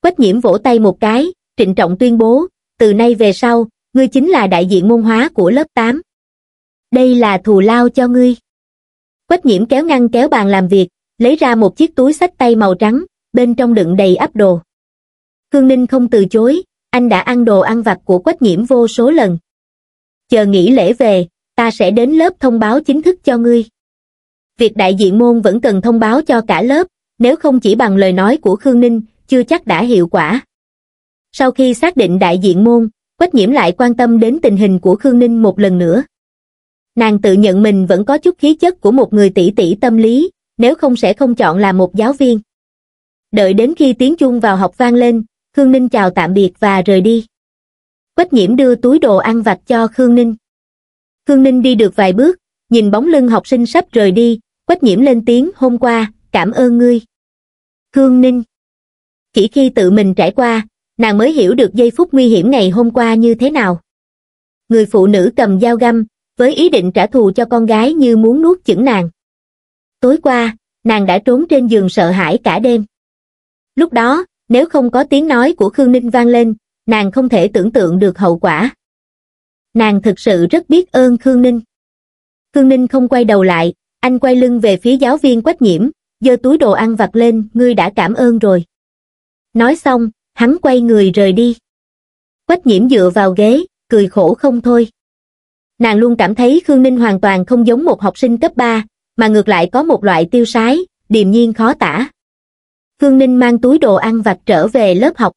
Quách nhiễm vỗ tay một cái, trịnh trọng tuyên bố, từ nay về sau, ngươi chính là đại diện môn hóa của lớp 8. Đây là thù lao cho ngươi. Quách nhiễm kéo ngăn kéo bàn làm việc, lấy ra một chiếc túi sách tay màu trắng, bên trong đựng đầy ắp đồ. Khương Ninh không từ chối, anh đã ăn đồ ăn vặt của Quách nhiễm vô số lần chờ nghỉ lễ về, ta sẽ đến lớp thông báo chính thức cho ngươi. Việc đại diện môn vẫn cần thông báo cho cả lớp, nếu không chỉ bằng lời nói của Khương Ninh, chưa chắc đã hiệu quả. Sau khi xác định đại diện môn, Quách Nhiễm lại quan tâm đến tình hình của Khương Ninh một lần nữa. Nàng tự nhận mình vẫn có chút khí chất của một người tỷ tỷ tâm lý, nếu không sẽ không chọn là một giáo viên. Đợi đến khi tiếng chuông vào học vang lên, Khương Ninh chào tạm biệt và rời đi quách nhiễm đưa túi đồ ăn vặt cho khương ninh khương ninh đi được vài bước nhìn bóng lưng học sinh sắp rời đi quách nhiễm lên tiếng hôm qua cảm ơn ngươi khương ninh chỉ khi tự mình trải qua nàng mới hiểu được giây phút nguy hiểm ngày hôm qua như thế nào người phụ nữ cầm dao găm với ý định trả thù cho con gái như muốn nuốt chửng nàng tối qua nàng đã trốn trên giường sợ hãi cả đêm lúc đó nếu không có tiếng nói của khương ninh vang lên nàng không thể tưởng tượng được hậu quả. Nàng thực sự rất biết ơn Khương Ninh. Khương Ninh không quay đầu lại, anh quay lưng về phía giáo viên quách nhiễm, giơ túi đồ ăn vặt lên, ngươi đã cảm ơn rồi. Nói xong, hắn quay người rời đi. Quách nhiễm dựa vào ghế, cười khổ không thôi. Nàng luôn cảm thấy Khương Ninh hoàn toàn không giống một học sinh cấp 3, mà ngược lại có một loại tiêu sái, điềm nhiên khó tả. Khương Ninh mang túi đồ ăn vặt trở về lớp học.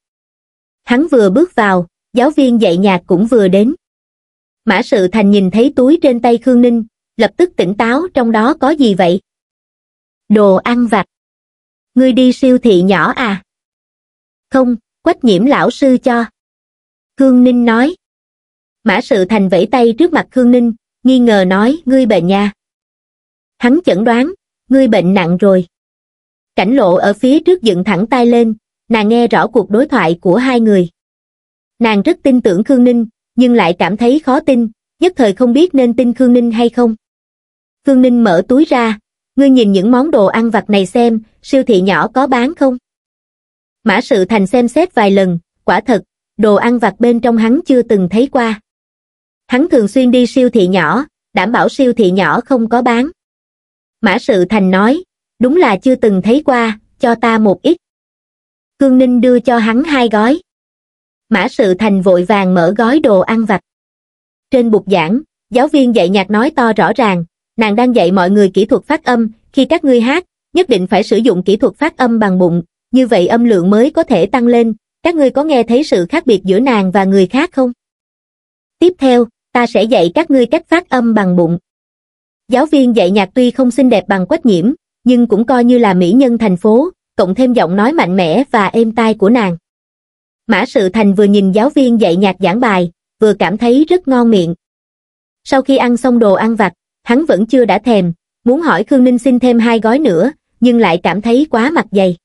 Hắn vừa bước vào, giáo viên dạy nhạc cũng vừa đến. Mã sự thành nhìn thấy túi trên tay Khương Ninh, lập tức tỉnh táo trong đó có gì vậy? Đồ ăn vặt. Ngươi đi siêu thị nhỏ à? Không, quách nhiễm lão sư cho. Khương Ninh nói. Mã sự thành vẫy tay trước mặt Khương Ninh, nghi ngờ nói ngươi bệnh nha. Hắn chẩn đoán, ngươi bệnh nặng rồi. Cảnh lộ ở phía trước dựng thẳng tay lên, nàng nghe rõ cuộc đối thoại của hai người. Nàng rất tin tưởng Khương Ninh, nhưng lại cảm thấy khó tin, nhất thời không biết nên tin Khương Ninh hay không. Khương Ninh mở túi ra, ngươi nhìn những món đồ ăn vặt này xem, siêu thị nhỏ có bán không? Mã sự thành xem xét vài lần, quả thật, đồ ăn vặt bên trong hắn chưa từng thấy qua. Hắn thường xuyên đi siêu thị nhỏ, đảm bảo siêu thị nhỏ không có bán. Mã sự thành nói, đúng là chưa từng thấy qua, cho ta một ít. Cương Ninh đưa cho hắn hai gói. Mã Sự Thành vội vàng mở gói đồ ăn vặt. Trên bục giảng, giáo viên dạy nhạc nói to rõ ràng, nàng đang dạy mọi người kỹ thuật phát âm, khi các ngươi hát, nhất định phải sử dụng kỹ thuật phát âm bằng bụng, như vậy âm lượng mới có thể tăng lên, các ngươi có nghe thấy sự khác biệt giữa nàng và người khác không? Tiếp theo, ta sẽ dạy các ngươi cách phát âm bằng bụng. Giáo viên dạy nhạc tuy không xinh đẹp bằng quách nhiễm, nhưng cũng coi như là mỹ nhân thành phố, cộng thêm giọng nói mạnh mẽ và êm tai của nàng. Mã Sự Thành vừa nhìn giáo viên dạy nhạc giảng bài, vừa cảm thấy rất ngon miệng. Sau khi ăn xong đồ ăn vặt, hắn vẫn chưa đã thèm, muốn hỏi Khương Ninh xin thêm hai gói nữa, nhưng lại cảm thấy quá mặt dày.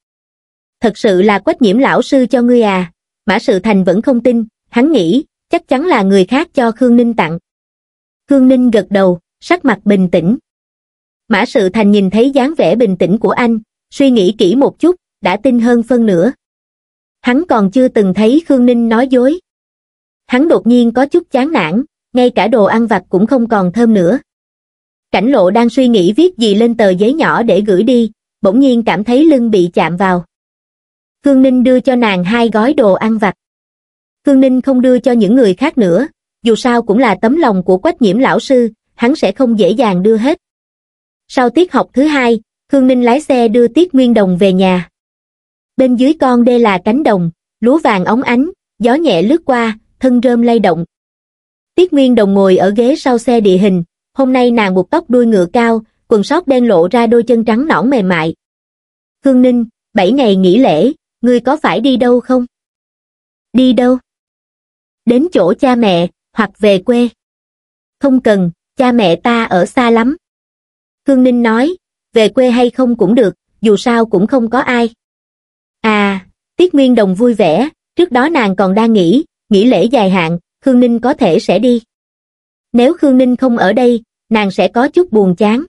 Thật sự là quách nhiễm lão sư cho ngươi à, Mã Sự Thành vẫn không tin, hắn nghĩ, chắc chắn là người khác cho Khương Ninh tặng. Khương Ninh gật đầu, sắc mặt bình tĩnh. Mã Sự Thành nhìn thấy dáng vẻ bình tĩnh của anh, suy nghĩ kỹ một chút, đã tin hơn phân nữa Hắn còn chưa từng thấy Khương Ninh nói dối. Hắn đột nhiên có chút chán nản, ngay cả đồ ăn vặt cũng không còn thơm nữa. Cảnh lộ đang suy nghĩ viết gì lên tờ giấy nhỏ để gửi đi, bỗng nhiên cảm thấy lưng bị chạm vào. Khương Ninh đưa cho nàng hai gói đồ ăn vặt. Khương Ninh không đưa cho những người khác nữa, dù sao cũng là tấm lòng của quách nhiễm lão sư, hắn sẽ không dễ dàng đưa hết. Sau tiết học thứ hai, Khương Ninh lái xe đưa Tiết Nguyên Đồng về nhà. Bên dưới con đê là cánh đồng, lúa vàng óng ánh, gió nhẹ lướt qua, thân rơm lay động. Tiết Nguyên Đồng ngồi ở ghế sau xe địa hình, hôm nay nàng buộc tóc đuôi ngựa cao, quần sót đen lộ ra đôi chân trắng nõn mềm mại. Khương Ninh, bảy ngày nghỉ lễ, ngươi có phải đi đâu không? Đi đâu? Đến chỗ cha mẹ, hoặc về quê. Không cần, cha mẹ ta ở xa lắm. Khương Ninh nói, về quê hay không cũng được dù sao cũng không có ai à tiết nguyên đồng vui vẻ trước đó nàng còn đang nghĩ nghỉ lễ dài hạn khương ninh có thể sẽ đi nếu khương ninh không ở đây nàng sẽ có chút buồn chán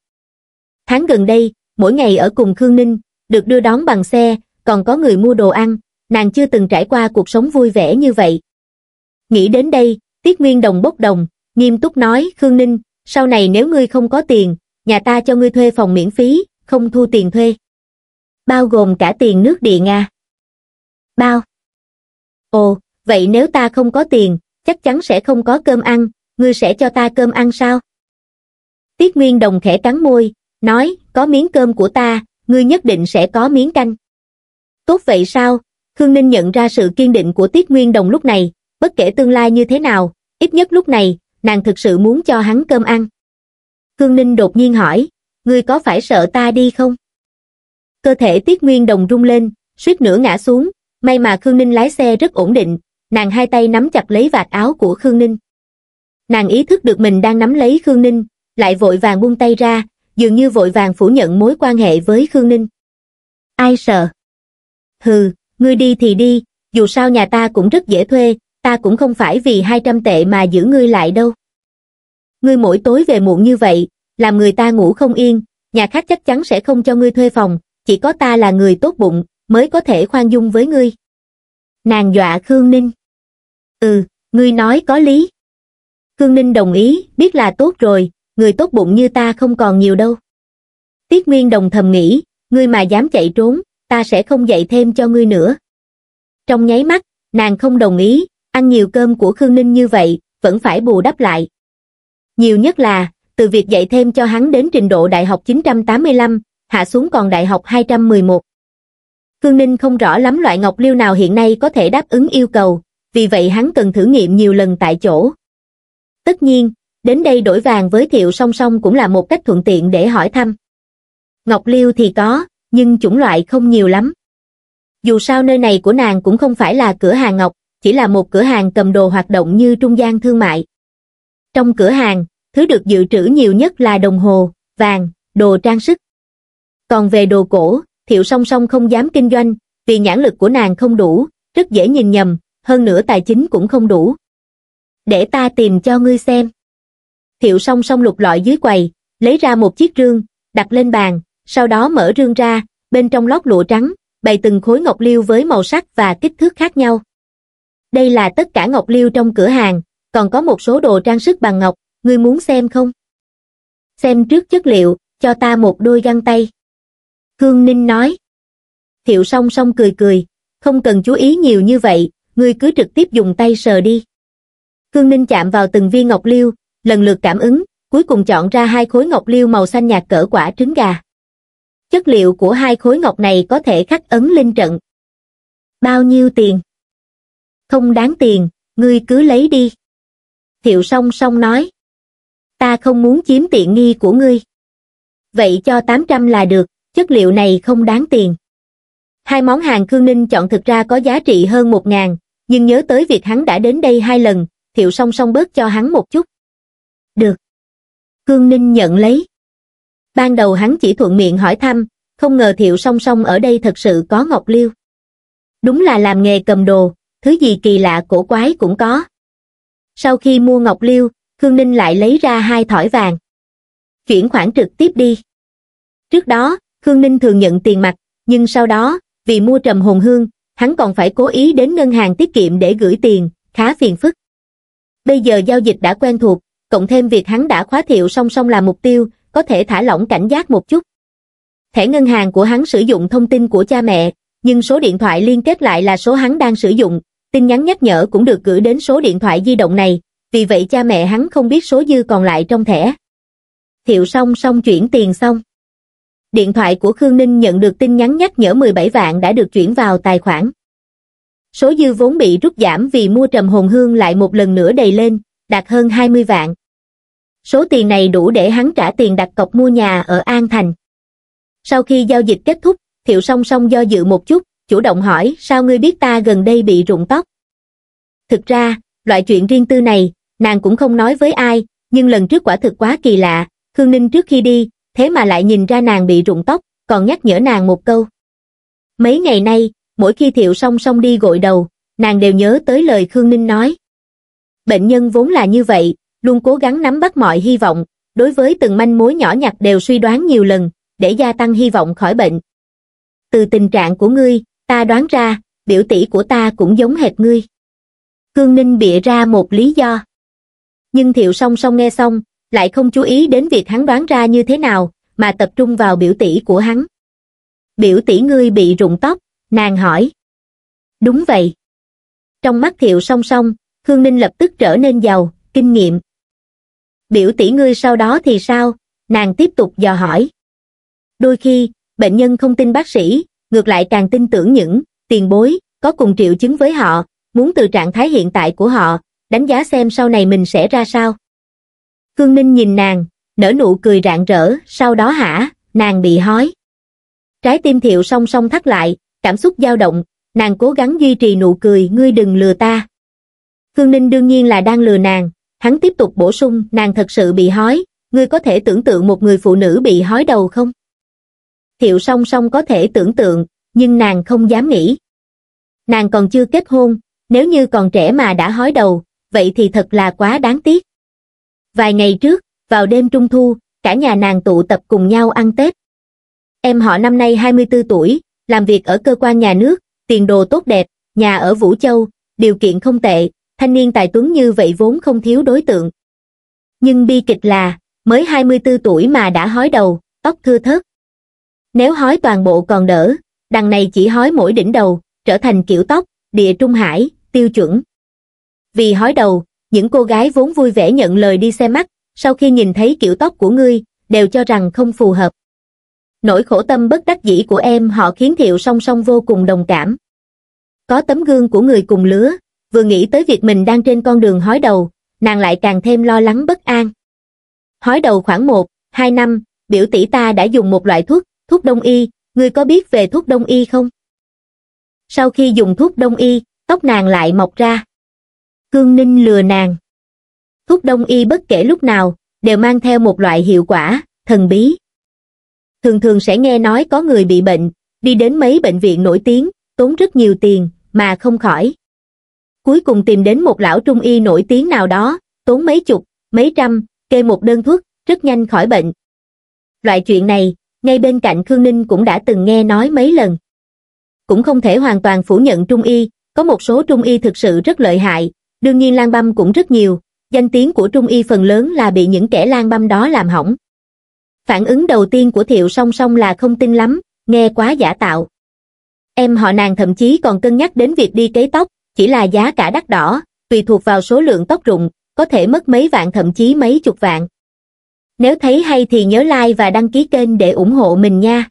tháng gần đây mỗi ngày ở cùng khương ninh được đưa đón bằng xe còn có người mua đồ ăn nàng chưa từng trải qua cuộc sống vui vẻ như vậy nghĩ đến đây tiết nguyên đồng bốc đồng nghiêm túc nói khương ninh sau này nếu ngươi không có tiền nhà ta cho ngươi thuê phòng miễn phí, không thu tiền thuê. Bao gồm cả tiền nước điện Nga. Bao? Ồ, vậy nếu ta không có tiền, chắc chắn sẽ không có cơm ăn, ngươi sẽ cho ta cơm ăn sao? Tiết Nguyên Đồng khẽ cắn môi, nói, có miếng cơm của ta, ngươi nhất định sẽ có miếng canh. Tốt vậy sao? Khương Ninh nhận ra sự kiên định của Tiết Nguyên Đồng lúc này, bất kể tương lai như thế nào, ít nhất lúc này, nàng thực sự muốn cho hắn cơm ăn. Khương Ninh đột nhiên hỏi, ngươi có phải sợ ta đi không? Cơ thể Tiết Nguyên Đồng rung lên, suýt nữa ngã xuống, may mà Khương Ninh lái xe rất ổn định, nàng hai tay nắm chặt lấy vạt áo của Khương Ninh. Nàng ý thức được mình đang nắm lấy Khương Ninh, lại vội vàng buông tay ra, dường như vội vàng phủ nhận mối quan hệ với Khương Ninh. Ai sợ? Hừ, ngươi đi thì đi, dù sao nhà ta cũng rất dễ thuê, ta cũng không phải vì 200 tệ mà giữ ngươi lại đâu ngươi mỗi tối về muộn như vậy, làm người ta ngủ không yên, nhà khác chắc chắn sẽ không cho ngươi thuê phòng, chỉ có ta là người tốt bụng, mới có thể khoan dung với ngươi. Nàng dọa Khương Ninh. Ừ, ngươi nói có lý. Khương Ninh đồng ý, biết là tốt rồi, người tốt bụng như ta không còn nhiều đâu. Tiết Nguyên Đồng thầm nghĩ, ngươi mà dám chạy trốn, ta sẽ không dạy thêm cho ngươi nữa. Trong nháy mắt, nàng không đồng ý, ăn nhiều cơm của Khương Ninh như vậy, vẫn phải bù đắp lại, nhiều nhất là từ việc dạy thêm cho hắn đến trình độ đại học 985, hạ xuống còn đại học 211. Cương Ninh không rõ lắm loại ngọc liêu nào hiện nay có thể đáp ứng yêu cầu, vì vậy hắn cần thử nghiệm nhiều lần tại chỗ. Tất nhiên, đến đây đổi vàng với thiệu song song cũng là một cách thuận tiện để hỏi thăm. Ngọc liêu thì có, nhưng chủng loại không nhiều lắm. Dù sao nơi này của nàng cũng không phải là cửa hàng ngọc, chỉ là một cửa hàng cầm đồ hoạt động như trung gian thương mại. Trong cửa hàng, thứ được dự trữ nhiều nhất là đồng hồ, vàng, đồ trang sức. Còn về đồ cổ, Thiệu song song không dám kinh doanh, vì nhãn lực của nàng không đủ, rất dễ nhìn nhầm, hơn nữa tài chính cũng không đủ. Để ta tìm cho ngươi xem. Thiệu song song lục lọi dưới quầy, lấy ra một chiếc rương, đặt lên bàn, sau đó mở rương ra, bên trong lót lụa trắng, bày từng khối ngọc liêu với màu sắc và kích thước khác nhau. Đây là tất cả ngọc liêu trong cửa hàng, còn có một số đồ trang sức bằng ngọc, ngươi muốn xem không? Xem trước chất liệu, cho ta một đôi găng tay. Khương Ninh nói. Thiệu song song cười cười, không cần chú ý nhiều như vậy, ngươi cứ trực tiếp dùng tay sờ đi. Khương Ninh chạm vào từng viên ngọc liêu, lần lượt cảm ứng, cuối cùng chọn ra hai khối ngọc liêu màu xanh nhạt cỡ quả trứng gà. Chất liệu của hai khối ngọc này có thể khắc ấn linh trận. Bao nhiêu tiền? Không đáng tiền, ngươi cứ lấy đi. Thiệu song song nói ta không muốn chiếm tiện nghi của ngươi. Vậy cho 800 là được, chất liệu này không đáng tiền. Hai món hàng Khương Ninh chọn thực ra có giá trị hơn 1.000, nhưng nhớ tới việc hắn đã đến đây hai lần, thiệu song song bớt cho hắn một chút. Được. Khương Ninh nhận lấy. Ban đầu hắn chỉ thuận miệng hỏi thăm, không ngờ thiệu song song ở đây thật sự có ngọc liêu. Đúng là làm nghề cầm đồ, thứ gì kỳ lạ cổ quái cũng có. Sau khi mua ngọc liêu, khương ninh lại lấy ra hai thỏi vàng chuyển khoản trực tiếp đi trước đó khương ninh thường nhận tiền mặt nhưng sau đó vì mua trầm hồn hương hắn còn phải cố ý đến ngân hàng tiết kiệm để gửi tiền khá phiền phức bây giờ giao dịch đã quen thuộc cộng thêm việc hắn đã khóa thiệu song song là mục tiêu có thể thả lỏng cảnh giác một chút thẻ ngân hàng của hắn sử dụng thông tin của cha mẹ nhưng số điện thoại liên kết lại là số hắn đang sử dụng tin nhắn nhắc nhở cũng được gửi đến số điện thoại di động này vì vậy cha mẹ hắn không biết số dư còn lại trong thẻ. Thiệu song song chuyển tiền xong. Điện thoại của Khương Ninh nhận được tin nhắn nhắc nhở 17 vạn đã được chuyển vào tài khoản. Số dư vốn bị rút giảm vì mua trầm hồn hương lại một lần nữa đầy lên, đạt hơn 20 vạn. Số tiền này đủ để hắn trả tiền đặt cọc mua nhà ở An Thành. Sau khi giao dịch kết thúc, Thiệu song song do dự một chút, chủ động hỏi sao ngươi biết ta gần đây bị rụng tóc. Thực ra, loại chuyện riêng tư này, nàng cũng không nói với ai nhưng lần trước quả thực quá kỳ lạ khương ninh trước khi đi thế mà lại nhìn ra nàng bị rụng tóc còn nhắc nhở nàng một câu mấy ngày nay mỗi khi thiệu song song đi gội đầu nàng đều nhớ tới lời khương ninh nói bệnh nhân vốn là như vậy luôn cố gắng nắm bắt mọi hy vọng đối với từng manh mối nhỏ nhặt đều suy đoán nhiều lần để gia tăng hy vọng khỏi bệnh từ tình trạng của ngươi ta đoán ra biểu tỷ của ta cũng giống hệt ngươi khương ninh bịa ra một lý do nhưng thiệu song song nghe xong, lại không chú ý đến việc hắn đoán ra như thế nào, mà tập trung vào biểu tỷ của hắn. Biểu tỷ ngươi bị rụng tóc, nàng hỏi. Đúng vậy. Trong mắt thiệu song song, Hương Ninh lập tức trở nên giàu, kinh nghiệm. Biểu tỷ ngươi sau đó thì sao? Nàng tiếp tục dò hỏi. Đôi khi, bệnh nhân không tin bác sĩ, ngược lại càng tin tưởng những tiền bối, có cùng triệu chứng với họ, muốn từ trạng thái hiện tại của họ, đánh giá xem sau này mình sẽ ra sao. Khương Ninh nhìn nàng, nở nụ cười rạng rỡ, sau đó hả, nàng bị hói. Trái tim thiệu song song thắt lại, cảm xúc dao động, nàng cố gắng duy trì nụ cười, ngươi đừng lừa ta. Khương Ninh đương nhiên là đang lừa nàng, hắn tiếp tục bổ sung, nàng thật sự bị hói, ngươi có thể tưởng tượng một người phụ nữ bị hói đầu không? Thiệu song song có thể tưởng tượng, nhưng nàng không dám nghĩ. Nàng còn chưa kết hôn, nếu như còn trẻ mà đã hói đầu, vậy thì thật là quá đáng tiếc. Vài ngày trước, vào đêm trung thu, cả nhà nàng tụ tập cùng nhau ăn Tết. Em họ năm nay 24 tuổi, làm việc ở cơ quan nhà nước, tiền đồ tốt đẹp, nhà ở Vũ Châu, điều kiện không tệ, thanh niên tài tuấn như vậy vốn không thiếu đối tượng. Nhưng bi kịch là, mới 24 tuổi mà đã hói đầu, tóc thưa thớt. Nếu hói toàn bộ còn đỡ, đằng này chỉ hói mỗi đỉnh đầu, trở thành kiểu tóc, địa trung hải, tiêu chuẩn vì hói đầu, những cô gái vốn vui vẻ nhận lời đi xe mắt, sau khi nhìn thấy kiểu tóc của ngươi, đều cho rằng không phù hợp. Nỗi khổ tâm bất đắc dĩ của em họ khiến Thiệu song song vô cùng đồng cảm. Có tấm gương của người cùng lứa, vừa nghĩ tới việc mình đang trên con đường hói đầu, nàng lại càng thêm lo lắng bất an. Hói đầu khoảng 1, 2 năm, biểu tỷ ta đã dùng một loại thuốc, thuốc đông y, ngươi có biết về thuốc đông y không? Sau khi dùng thuốc đông y, tóc nàng lại mọc ra cương ninh lừa nàng thuốc đông y bất kể lúc nào đều mang theo một loại hiệu quả thần bí thường thường sẽ nghe nói có người bị bệnh đi đến mấy bệnh viện nổi tiếng tốn rất nhiều tiền mà không khỏi cuối cùng tìm đến một lão trung y nổi tiếng nào đó tốn mấy chục mấy trăm kê một đơn thuốc rất nhanh khỏi bệnh loại chuyện này ngay bên cạnh khương ninh cũng đã từng nghe nói mấy lần cũng không thể hoàn toàn phủ nhận trung y có một số trung y thực sự rất lợi hại Đương nhiên lang băm cũng rất nhiều, danh tiếng của Trung Y phần lớn là bị những kẻ lang băm đó làm hỏng. Phản ứng đầu tiên của Thiệu song song là không tin lắm, nghe quá giả tạo. Em họ nàng thậm chí còn cân nhắc đến việc đi cấy tóc, chỉ là giá cả đắt đỏ, tùy thuộc vào số lượng tóc rụng, có thể mất mấy vạn thậm chí mấy chục vạn. Nếu thấy hay thì nhớ like và đăng ký kênh để ủng hộ mình nha.